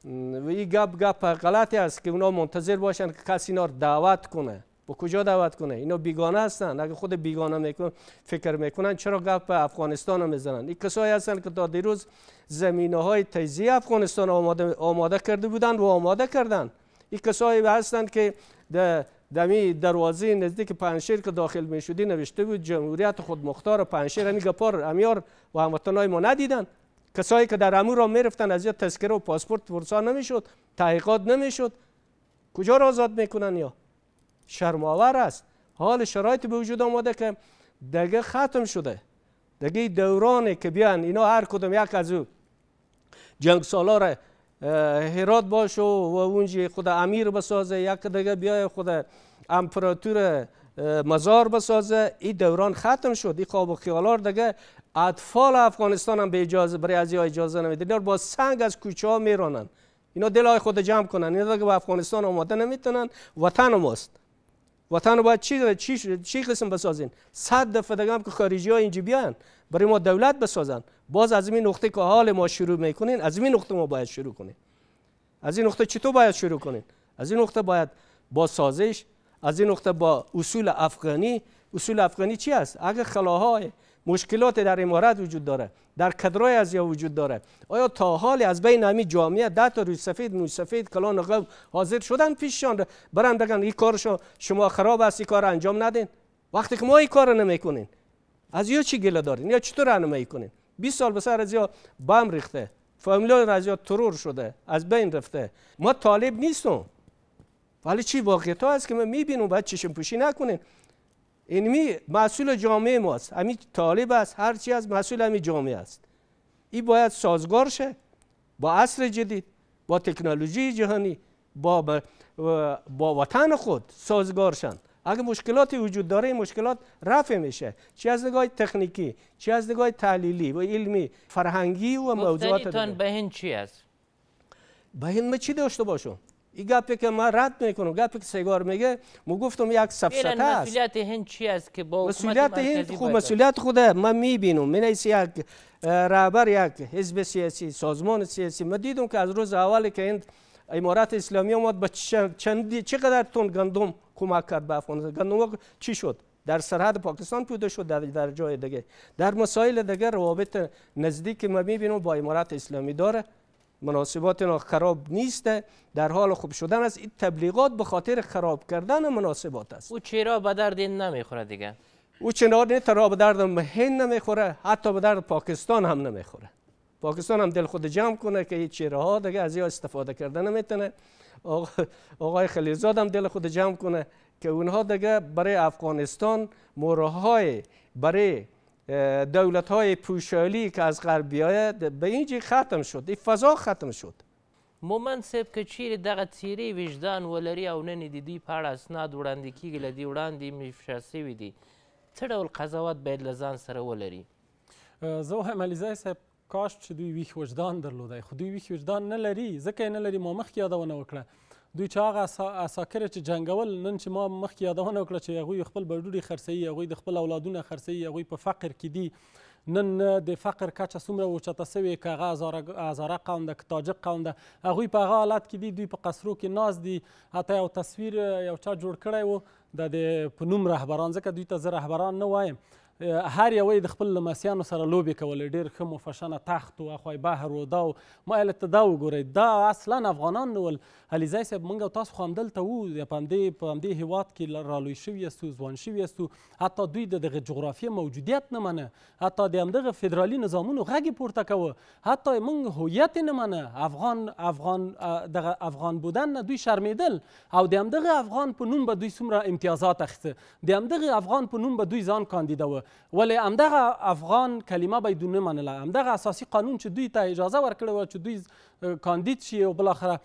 این گپ گپ غلطی است که اونا منتظر باشن که کسی اینا دعوت کنه با کجا دعوت کنه اینا بیگانه هستن اگه خود بیگانه میکن فکر میکنن چرا گپ به افغانستان میزنن این کسایی هستن که تا دیروز زمینه های تجزیه افغانستان آماده, آماده کرده بودن و آماده کردن این کسایی هستند که دمی دروازه نزدیک پنشیر که داخل می نوشته بود جمهوریت خود مختار پنشیر یعنی گپار امیار و هموطنای ما ندیدن کسایی که در امور را رفتن از یا تذکره و پاسپورت نمی نمیشد تحقیقات نمیشد کجا را آزاد کنن یا شرماور است حال شرایط به وجود آمده که دگه ختم شده دگه دورانی که بیان اینا هر کدوم یک از او جنگ سالار هرات باش و اونجا خود امیر بسازه یک دیگه بیای خود امپراتور مزار بسازه این دوران ختم شد این خواب و خیالار دیگه اطفال افغانستان هم به اجازه برای از اجازه نمیده با سنگ از کوچه ها میرانن اینا دلای خود جمع کنن اینا دیگه به افغانستان آماده نمیتونن وطن ماست وطن باید چی چی چی قسم بسازین صد دفعه دیگه هم که خارجی ها اینجا بیان برای ما دولت بسازن باز از این نقطه که حال ما شروع میکنین از این نقطه ما باید شروع کنیم از این نقطه چطور باید شروع کنین از این نقطه باید با سازش از این نقطه با اصول افغانی اصول افغانی چی است اگر خلاهای مشکلات در امارت وجود داره در کدرای از یا وجود داره آیا تا حال از بین همین جامعه ده تا روی سفید موی سفید کلان غب حاضر شدن پیششان برن بگن این کار شما خراب است این کار انجام ندین وقتی که ما این کار نمیکنین از یا چی گله دارین یا چطور راهنمایی کنین 20 سال به سر ازیا بم ریخته از رزیا ترور شده از بین رفته ما طالب نیستم ولی چی واقعیت ها هست که ما میبینم باید چشم پوشی نکنیم. اینمی مسئول جامعه ماست همین طالب است هر چی از مسئول همین جامعه است این باید سازگار شه با عصر جدید با تکنولوژی جهانی با, با, با وطن خود سازگار شن اگه مشکلاتی وجود داره مشکلات رفع میشه چه از نگاه تکنیکی چه از نگاه تحلیلی و علمی فرهنگی و موضوعات دیگه به این چی است به ما چی داشته باشم این گپی که من رد میکنم گپی که سیگار میگه ما گفتم یک سفسطه است مسئولیت هند چی است که با مسئولیت خود مسئولیت خوده من میبینم من یک رهبر یک حزب سیاسی سازمان سیاسی من دیدم که از روز اول که هند امارات اسلامی اومد با چند چقدر تون گندم کمک کرد به افغانستان گندم چی شد در سرحد پاکستان پیدا شد در, در جای دیگه در مسائل دیگه روابط نزدیک ما میبینیم با امارات اسلامی داره مناسبات اینا خراب نیست در حال خوب شدن است این تبلیغات به خاطر خراب کردن مناسبات است او چرا به درد نمیخوره دیگه او چنان را به درد هند نمیخوره حتی به درد پاکستان هم نمیخوره پاکستان هم دل خود جمع کنه که این چهره ها دیگه از یا استفاده کرده نمیتونه آقای خلیزاد هم دل خود جمع کنه که اونها دیگه برای افغانستان مورهای برای دولت های پوشالی که از غرب بیاید به اینجی ختم شد این فضا ختم شد مومن صاحب که چیرې دغه څیرې وجدان ولري او نن د دوی په اړه اسناد وړاندې کیږي له دې وړاندې افشا شوي دي څه ډول قضاوت باید له ځان سره ولري زه وایم علیزی صاحب کاش چې دوی ویښ وجدان درلودی خو دوی ویښ وجدان نه لري ځکه یې نه لري ما مخکې یادونه وکړه دوی چې هغه عساکره چې جنګول نن چې ما مخکې یادونه وکړه چې هغوی خپل بډوړي خرڅوي هغوی د خپل اولادونه خرڅوي هغوی په فقر کې دي نن د فقر کچه څومره اوچته سوې که هغه هزاره قوم ده که تاجک قوم ده هغوی په هغه حالت کې دي دوی په قصرو کې ناز دي حتی یو تصویر یو چا جوړ کړی و د د په نوم رهبران ځکه دوی ته زه رهبران نه وایم هر یوې د خپل لمسیانو سره لوبې کولې ډېر ښه مفشنه تخت و اخوای بحر و دا و ما هلته دا وګورئ دا اصلا افغانان نه ول علیزی صاحب موږ او تاسو خو همدلته وو په همدې په همدې هیواد کې رالوی شوي یاستو ځوان شوي یاستو حتی دوی د دغه جغرافیې موجودیت نه منه حتی د همدغه فدرالي نظامونو غږ یې پورته کوه حتی موږ هویت یې نه منه افغان افغان دغه افغان بودن نه دوی شرمیدل او د همدغه افغان په نوم به دوی څومره امتیازات اخیسته د همدغه افغان په نوم به دوی ځان کاندیدوه ولې همدغه افغان کلمه به یې دوی نه منله همدغه اساسي قانون چې دوی ته اجازه ورکړې وه چې دوی کاندید شي او بالاخره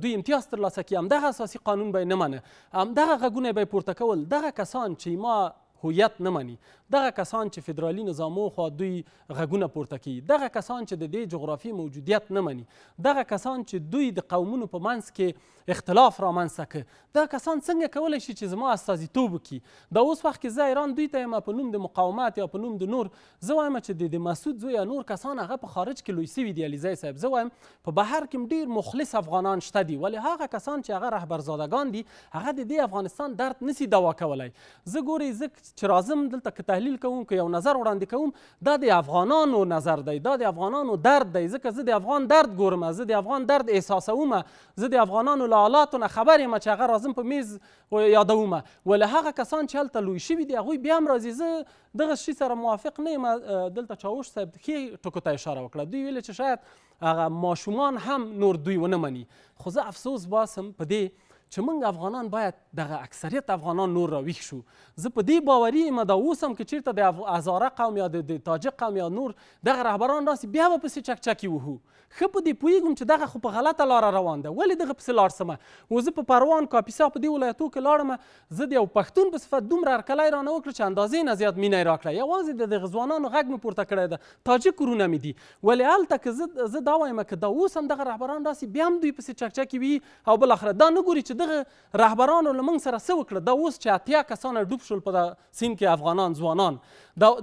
دوی امتیاز ترلاسه کړي همدغه اساسي قانون به یې نه منه همدغه غږونه به یې پورته کول دغه کسان چې ما هویت نه مني دغه کسان چې فدرالي نظامو خوا دوی غږونه پورته کوي دغه کسان چې د دې جغرافي موجودیت نه مني دغه کسان چې دوی د قومونو په منځ کې اختلاف رامنځته کړه دغه کسان څنګه کولی شي چې زما استازیتوب وکړي د اوس وخت کې زه ایران دوی ته یم په نوم د مقاومت یا په نوم د نور زه وایم چې د مسعود زوی یا نور کسان هغه په خارج کې لوی سوي دي علیزی صاحب زه وایم په بهر کې ډیر مخلص افغانان شته دي ولی هغه کسان چې هغه رهبرزادګان دي هغه د دې افغانستان درد نسی دوا کولای زه ګوري زه چې راځم دلته که تحلیل کوم که یو نظر وړاندې کوم دا د افغانانو نظر دی دا د افغانانو درد دی ځکه زه د افغان درد ګورم زه د افغان درد احساسوم زه د افغانانو له حالاتو نه خبر یم چې هغه راځم په میز یادوم ولی هغه کسان چې هلته لوی شوي دي هغوی بیا هم راځي زه دغه شي سره موافق نه یم دلته چاوش صاحب ښې ټکو ته اشاره وکړه دوی ویلې چې شاید هغه ماشومان هم نور دوی ونه مني خو زه افسوس باسم په دې چې موږ افغانان باید دغه اکثریت افغانان نور راویښ شو زه په دې باوري یم دا اوس هم که چیرته د هزاره قوم یا د تاجک قوم یا نور دغه رهبران راسي بیا به پسې چکچکې وهو ښه په دې پوهېږم چې دغه خو په غلطه لاره روان ده ولې دغه پسې لاړ سمه و زه په پروان کاپیسا په دې ولایتو کې لاړم زه د یو پښتون په صفت دومره هرکلی رانه وکړه چې اندازې نه زیات مینه یې راکړه یوازې د دغه ځوانانو غږ مې پورته کړی ده تاجک کورونه مې دي ولې هلته که زه دا وایم که دا اوس هم دغه رهبران راسي بیا هم دوی پسې چکچکې وي او بالاخره دا نه ګوري چې دغه رهبرانو له موږ سره څه وکړه دا اوس چې اتیا کسانه ډوب شول په دغه سیند کې افغانان ځوانان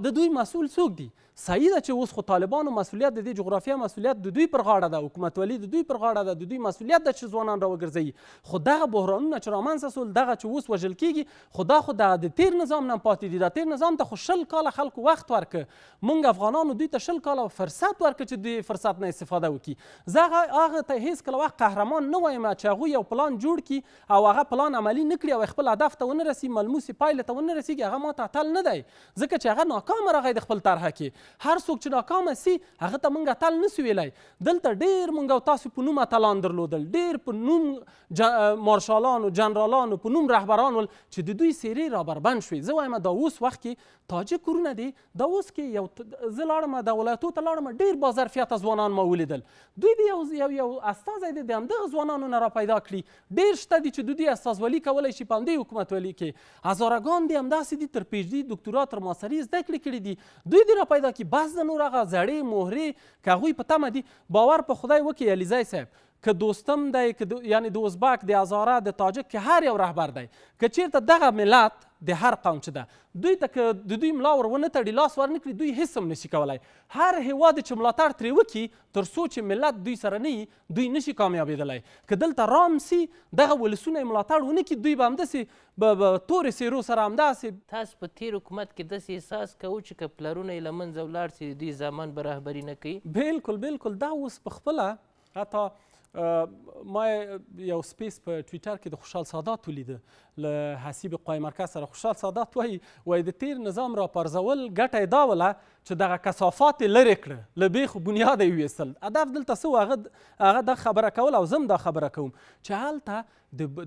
د دوی مسؤل څوک دی صحیح ده چې اوس خو طالبانو مسؤلیت د دې جغرافیه مسؤلیت د دوی پر غاړه ده حکومتولي د دوی پر غاړه ده د دوی مسؤلیت ده چې ځوانان راوګرځوي خو دغه بحرانونه چې رامنځته سول دغه چې اوس وژل کیږي خو دا خو د تیر نظام نه پاتې دي د تیر نظام ته خو شل کاله خلکو وخت ورکه موږ افغانانو دوی ته شل کاله فرصت ورکه چې دوی فرصت نه استفاده وکړي زه هغه ته هیڅکله وخت قهرمان نه وایم چې هغوی یو پلان جوړ کړي او هغه پلان عملي نه کړي او خپل هدف ته ونه رسي ملموسې پایلې ته ونه رسیږي هغه ماته اتل نه دی ځکه چې هغه ناکامه راغی د خپل طرحه کې هر څوک چې ناکامه سي هغه ته موږ اتل نسو ویلی دلته ډیر موږ او تاسو په نوم اتلان درلودل ډیر په نوم مارشالانو جنرالانو په نوم رهبران ول چې د دوی سیرې رابربند شوې زه وایم دا اوس وخت کې تاجک کورونه دي دا اوس کې یو زه لاړم د ولایتو ته لاړم ډیر باظرفیته ځوانان ما ولیدل دوی د یو یو یو استازی دی د همدغه ځوانانو نه را پیدا کړي ډیر شته دي چې د دوی استازولي کولی شي په همدې حکومت ولي کې هزارګان دي همداسې دي تر پی ایچ ډي دکتورا تر ماسټري زده کړې کړې دي دوی دې را پیدا کې بس د نور هغه زړې مهرې که هغوی په تمه دي باور په خدای وکړي الیزای صاحب که دوستم دی که دو... یعنی د ازبک د هزاره د تاجک که هر یو رهبر دی که چیرته دغه ملت د هر قوم چې ده دوی ته که د دوی ملا ور ونه تړي لاس ور نه کړي دوی هیڅ هم نشي کولی هر هیواد چې ملاتړ ترې وکړي تر څو چې ملت دوی سره نه وي دوی نشي کامیابېدلی که دلته رام سي دغه ولسونه یې ملاتړ ونه کړي دوی به همداسې به تورې څیرو سره همداسې تاسو په تیر حکومت کې داسې احساس کوو چې که پلرونه یې له منځه ولاړ سي دوی زمان به رهبري نه کوي بلکل بلکل دا اوس پخپله حتی ما یو سپیس په ټویټر کې د خوشحال سادات ولیده له حسیب قوی مرکز سره خوشحال سادات وایي وایي د تیر نظام راپرځول ګټه یې دا وله چې دغه کثافات یې لرې کړه له بېخو بنیاده یې ویستل هدف دلته څه هغه هغه دا خبره کول او زم دا خبره کوم چې هلته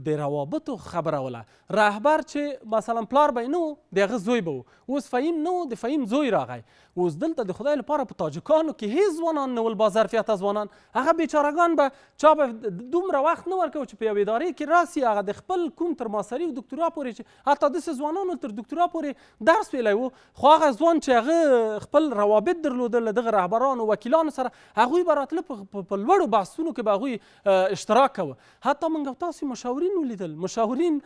د روابطو خبره وله رهبر چې مثلا پلار به یې نه و د هغه زوی به و اوس فهیم نه و د فهیم زوی راغی اوس دلته د خدای لپاره په تاجکانو کې هیڅ ځوانان نه ول باظرفیته ځوانان هغه بیچارهګان به چا به دومره وخت نه ورکوه چې په یوې ادارې کې راسي هغه د خپل کوم تر ماسري او دکتورا پورې چې حتی داسې ځوانانو تر دکتورا پورې درس ویلی و خو هغه ځوان چې هغه خپل روابط درلودل دغه رهبرانو وکیلانو سره هغوی به راتله په لوړو بحثونو کې به هغوی اشتراک کوه حتی موږ تاسې مشاورین ولیدل مشاورین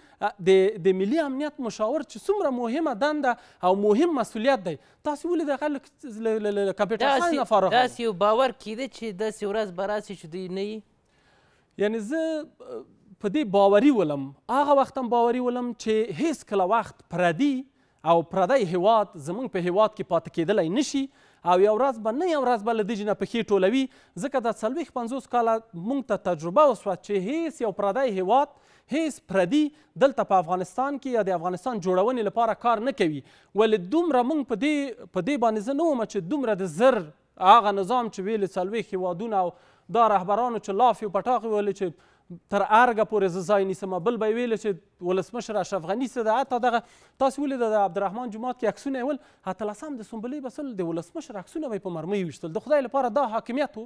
د ملي امنیت مشاور چې څومره مهمه دنده او مهم مسؤلیت دی تاسې ولې د هغه له کمپیوټر ساینس نه فارغ داسې یو باور کیده چې داسې ورځ به راسي چې دوی نه یعنی زه په دې باوري ولم هغه وخت هم باوري ولم چې هیڅ کله وخت پردي او پردی هیواد زمونږ په هیواد کې پاتې کیدلی نشي او یو ورځ به نه یو ورځ به له دې نه پښې ټولوي ځکه دا څلوېښت پنځوس کاله موږ ته تجربه وسوه چې هیڅ یو پردی هیواد هیڅ پردي دلته په افغانستان کې یا د افغانستان جوړونې لپاره کار نه کوي ولې دومره موږ په دې په دې باندې زه نه ومه چې دومره د زر هغه نظام چې ویلې څلوېښت هیوادونه او دا رهبرانو چې لافې و پټاقې ویلې چې تر ارګه پورې زه ځای نیسم بل به یې ویله چې ولسمشر اشرف غني څه ده حتی دغه تاسو ولیده د عبدالرحمن جومات کې عکسونه یې ول اتلسم د سنبلې به سل د ولسمشر عکسونه به یې په مرمۍ ویشتل د خدای لپاره دا حاکمیت و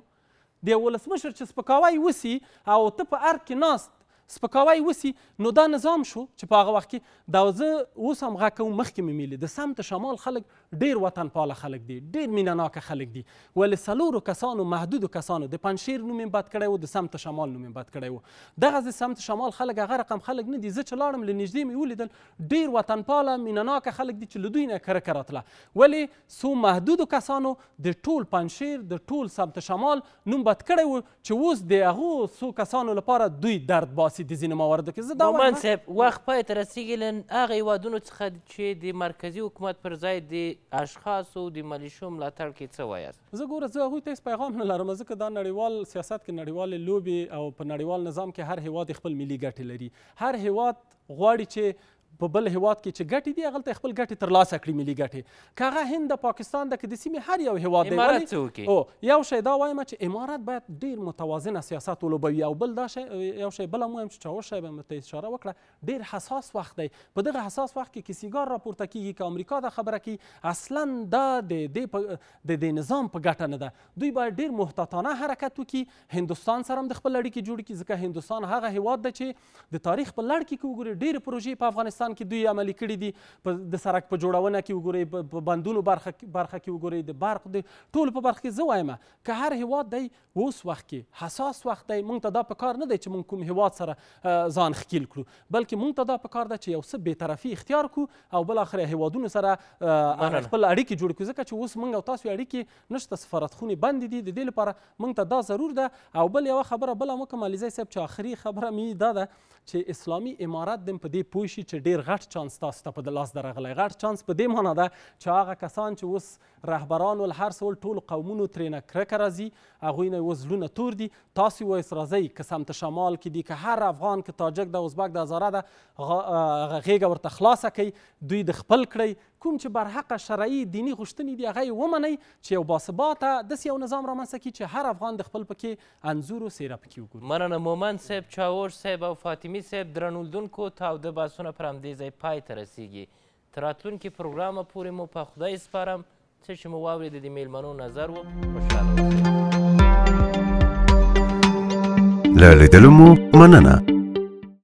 د ولسمشر چې سپکاوی وسي او ته په ارګ کې ناست سپکاوی وسی نو دا نظام شو چې په هغه وخت کې دا زه اوس هم غږ کوم مخکې مې میلې د سمت شمال خلک ډیر وطن پاله خلک دي ډیر مینهناکه خلک دي ولې څلورو کسانو محدودو کسانو د پنجشیر نوم یې بد کړی و د سمت شمال نوم یې بد کړی و دغسې سمت شمال خلک هغه رقم خلک نه دي زه چې لاړم له نږدې مې ولیدل ډیر وطن پاله مینهناکه خلک دي چې له دوی نه کرکه راتله ولې څو محدودو کسانو د ټول پنجشیر د ټول سمت شمال نوم بد کړی و چې اوس د هغو څو کسانو لپاره دوی درد باسي سیاسي د ځینو مواردو کې زه دا وایم صاحب وخت پای ته رسیږي له هغه هیوادونو څخه چې د مرکزي حکومت پر ځای د اشخاصو د ملیشو ملاتړ کې څه وایاست زه ګوره زه هغوی ته هېڅ پیغام نه لرم ځکه دا نړیوال سیاست کې نړیوالې لوبې او په نړیوال نظام کې هر هیواد خپل ملي ګټې لري هر هیواد غواړي چې په بل هیواد کې چې ګټې دي هغه ته خپل ګټې ترلاسه کړي ملي ګټې که هغه هند د پاکستان د که د سیمې هر یو هیواد دی او یو شی دا وایم چې امارات باید ډیر متوازنه سیاست ولوبوي او بل دا شی یو شی بل هم چې چاور شی به ته اشاره وکړه ډیر حساس وخت دی په دغه حساس وخت کې کې سیګار راپورته کیږي که امریکا دا خبره کوي اصلا دا د د د نظام په ګټه نه ده دوی باید ډیر محتاطانه حرکت وکړي هندستان سره هم د خپل اړیکې جوړ کړي ځکه هندستان هغه هیواد ده چې د تاریخ په لړ کې وګوري ډیر پروژې په افغانستان افغانستان کې دوی عملی کړي دي په د سرک په جوړونه کې وګورئ په بندونو برخه برخه کې وګورئ د برق د ټولو په برخه کې زه وایم که هر هیواد دی اوس وخت کې حساس وخت دی موږ ته دا په کار نه دی چې موږ کوم هیواد سره ځان ښکیل کړو بلکې موږ ته دا په کار ده چې یو څه بېطرفي اختیار کړو او بالاخره هیوادونو سره خپل اړیکې جوړ کړو ځکه چې اوس موږ او تاسو اړیکې نشته سفارتخونې بندې دي د دې لپاره موږ ته دا ضرور ده او بل یوه خبره بله مو کوم علیزی صاحب چې آخري خبره مې دا ده چې اسلامي امارات دم په دې پوه شي چې ډیر غټ چانس تاسو ته په لاس درغلی غټ چانس په دې معنا ده چې هغه کسان چې اوس رهبران ول هر څه ټول قومونو ترېنه کرکه راځي هغوی نه اوس زړونه تور دي تاسو وایس راځئ که سمت شمال کې دي که هر افغان که تاجک ده ازبک ده هزاره ده غیږه ورته خلاصه کوي دوی د خپل کړئ کوم چې برحق شرعي دینی غوښتنې دي هغه یې ومنئ چې یو باثباته داسې یو نظام رامنځته کړي چې هر افغان د خپل پکې انځور او څیره پکې وګوري مننه مومن صاحب چاور صاحب او فاطمي صاحب درنولدونکو تاوده بحثونه پر همدې ځای پای ته رسیږي تر راتلونکي پروګرامه پورې مو په خدای سپارم څه چې مو واورېده د میلمنو نظر و خوشحاله له لیدلو مو مننه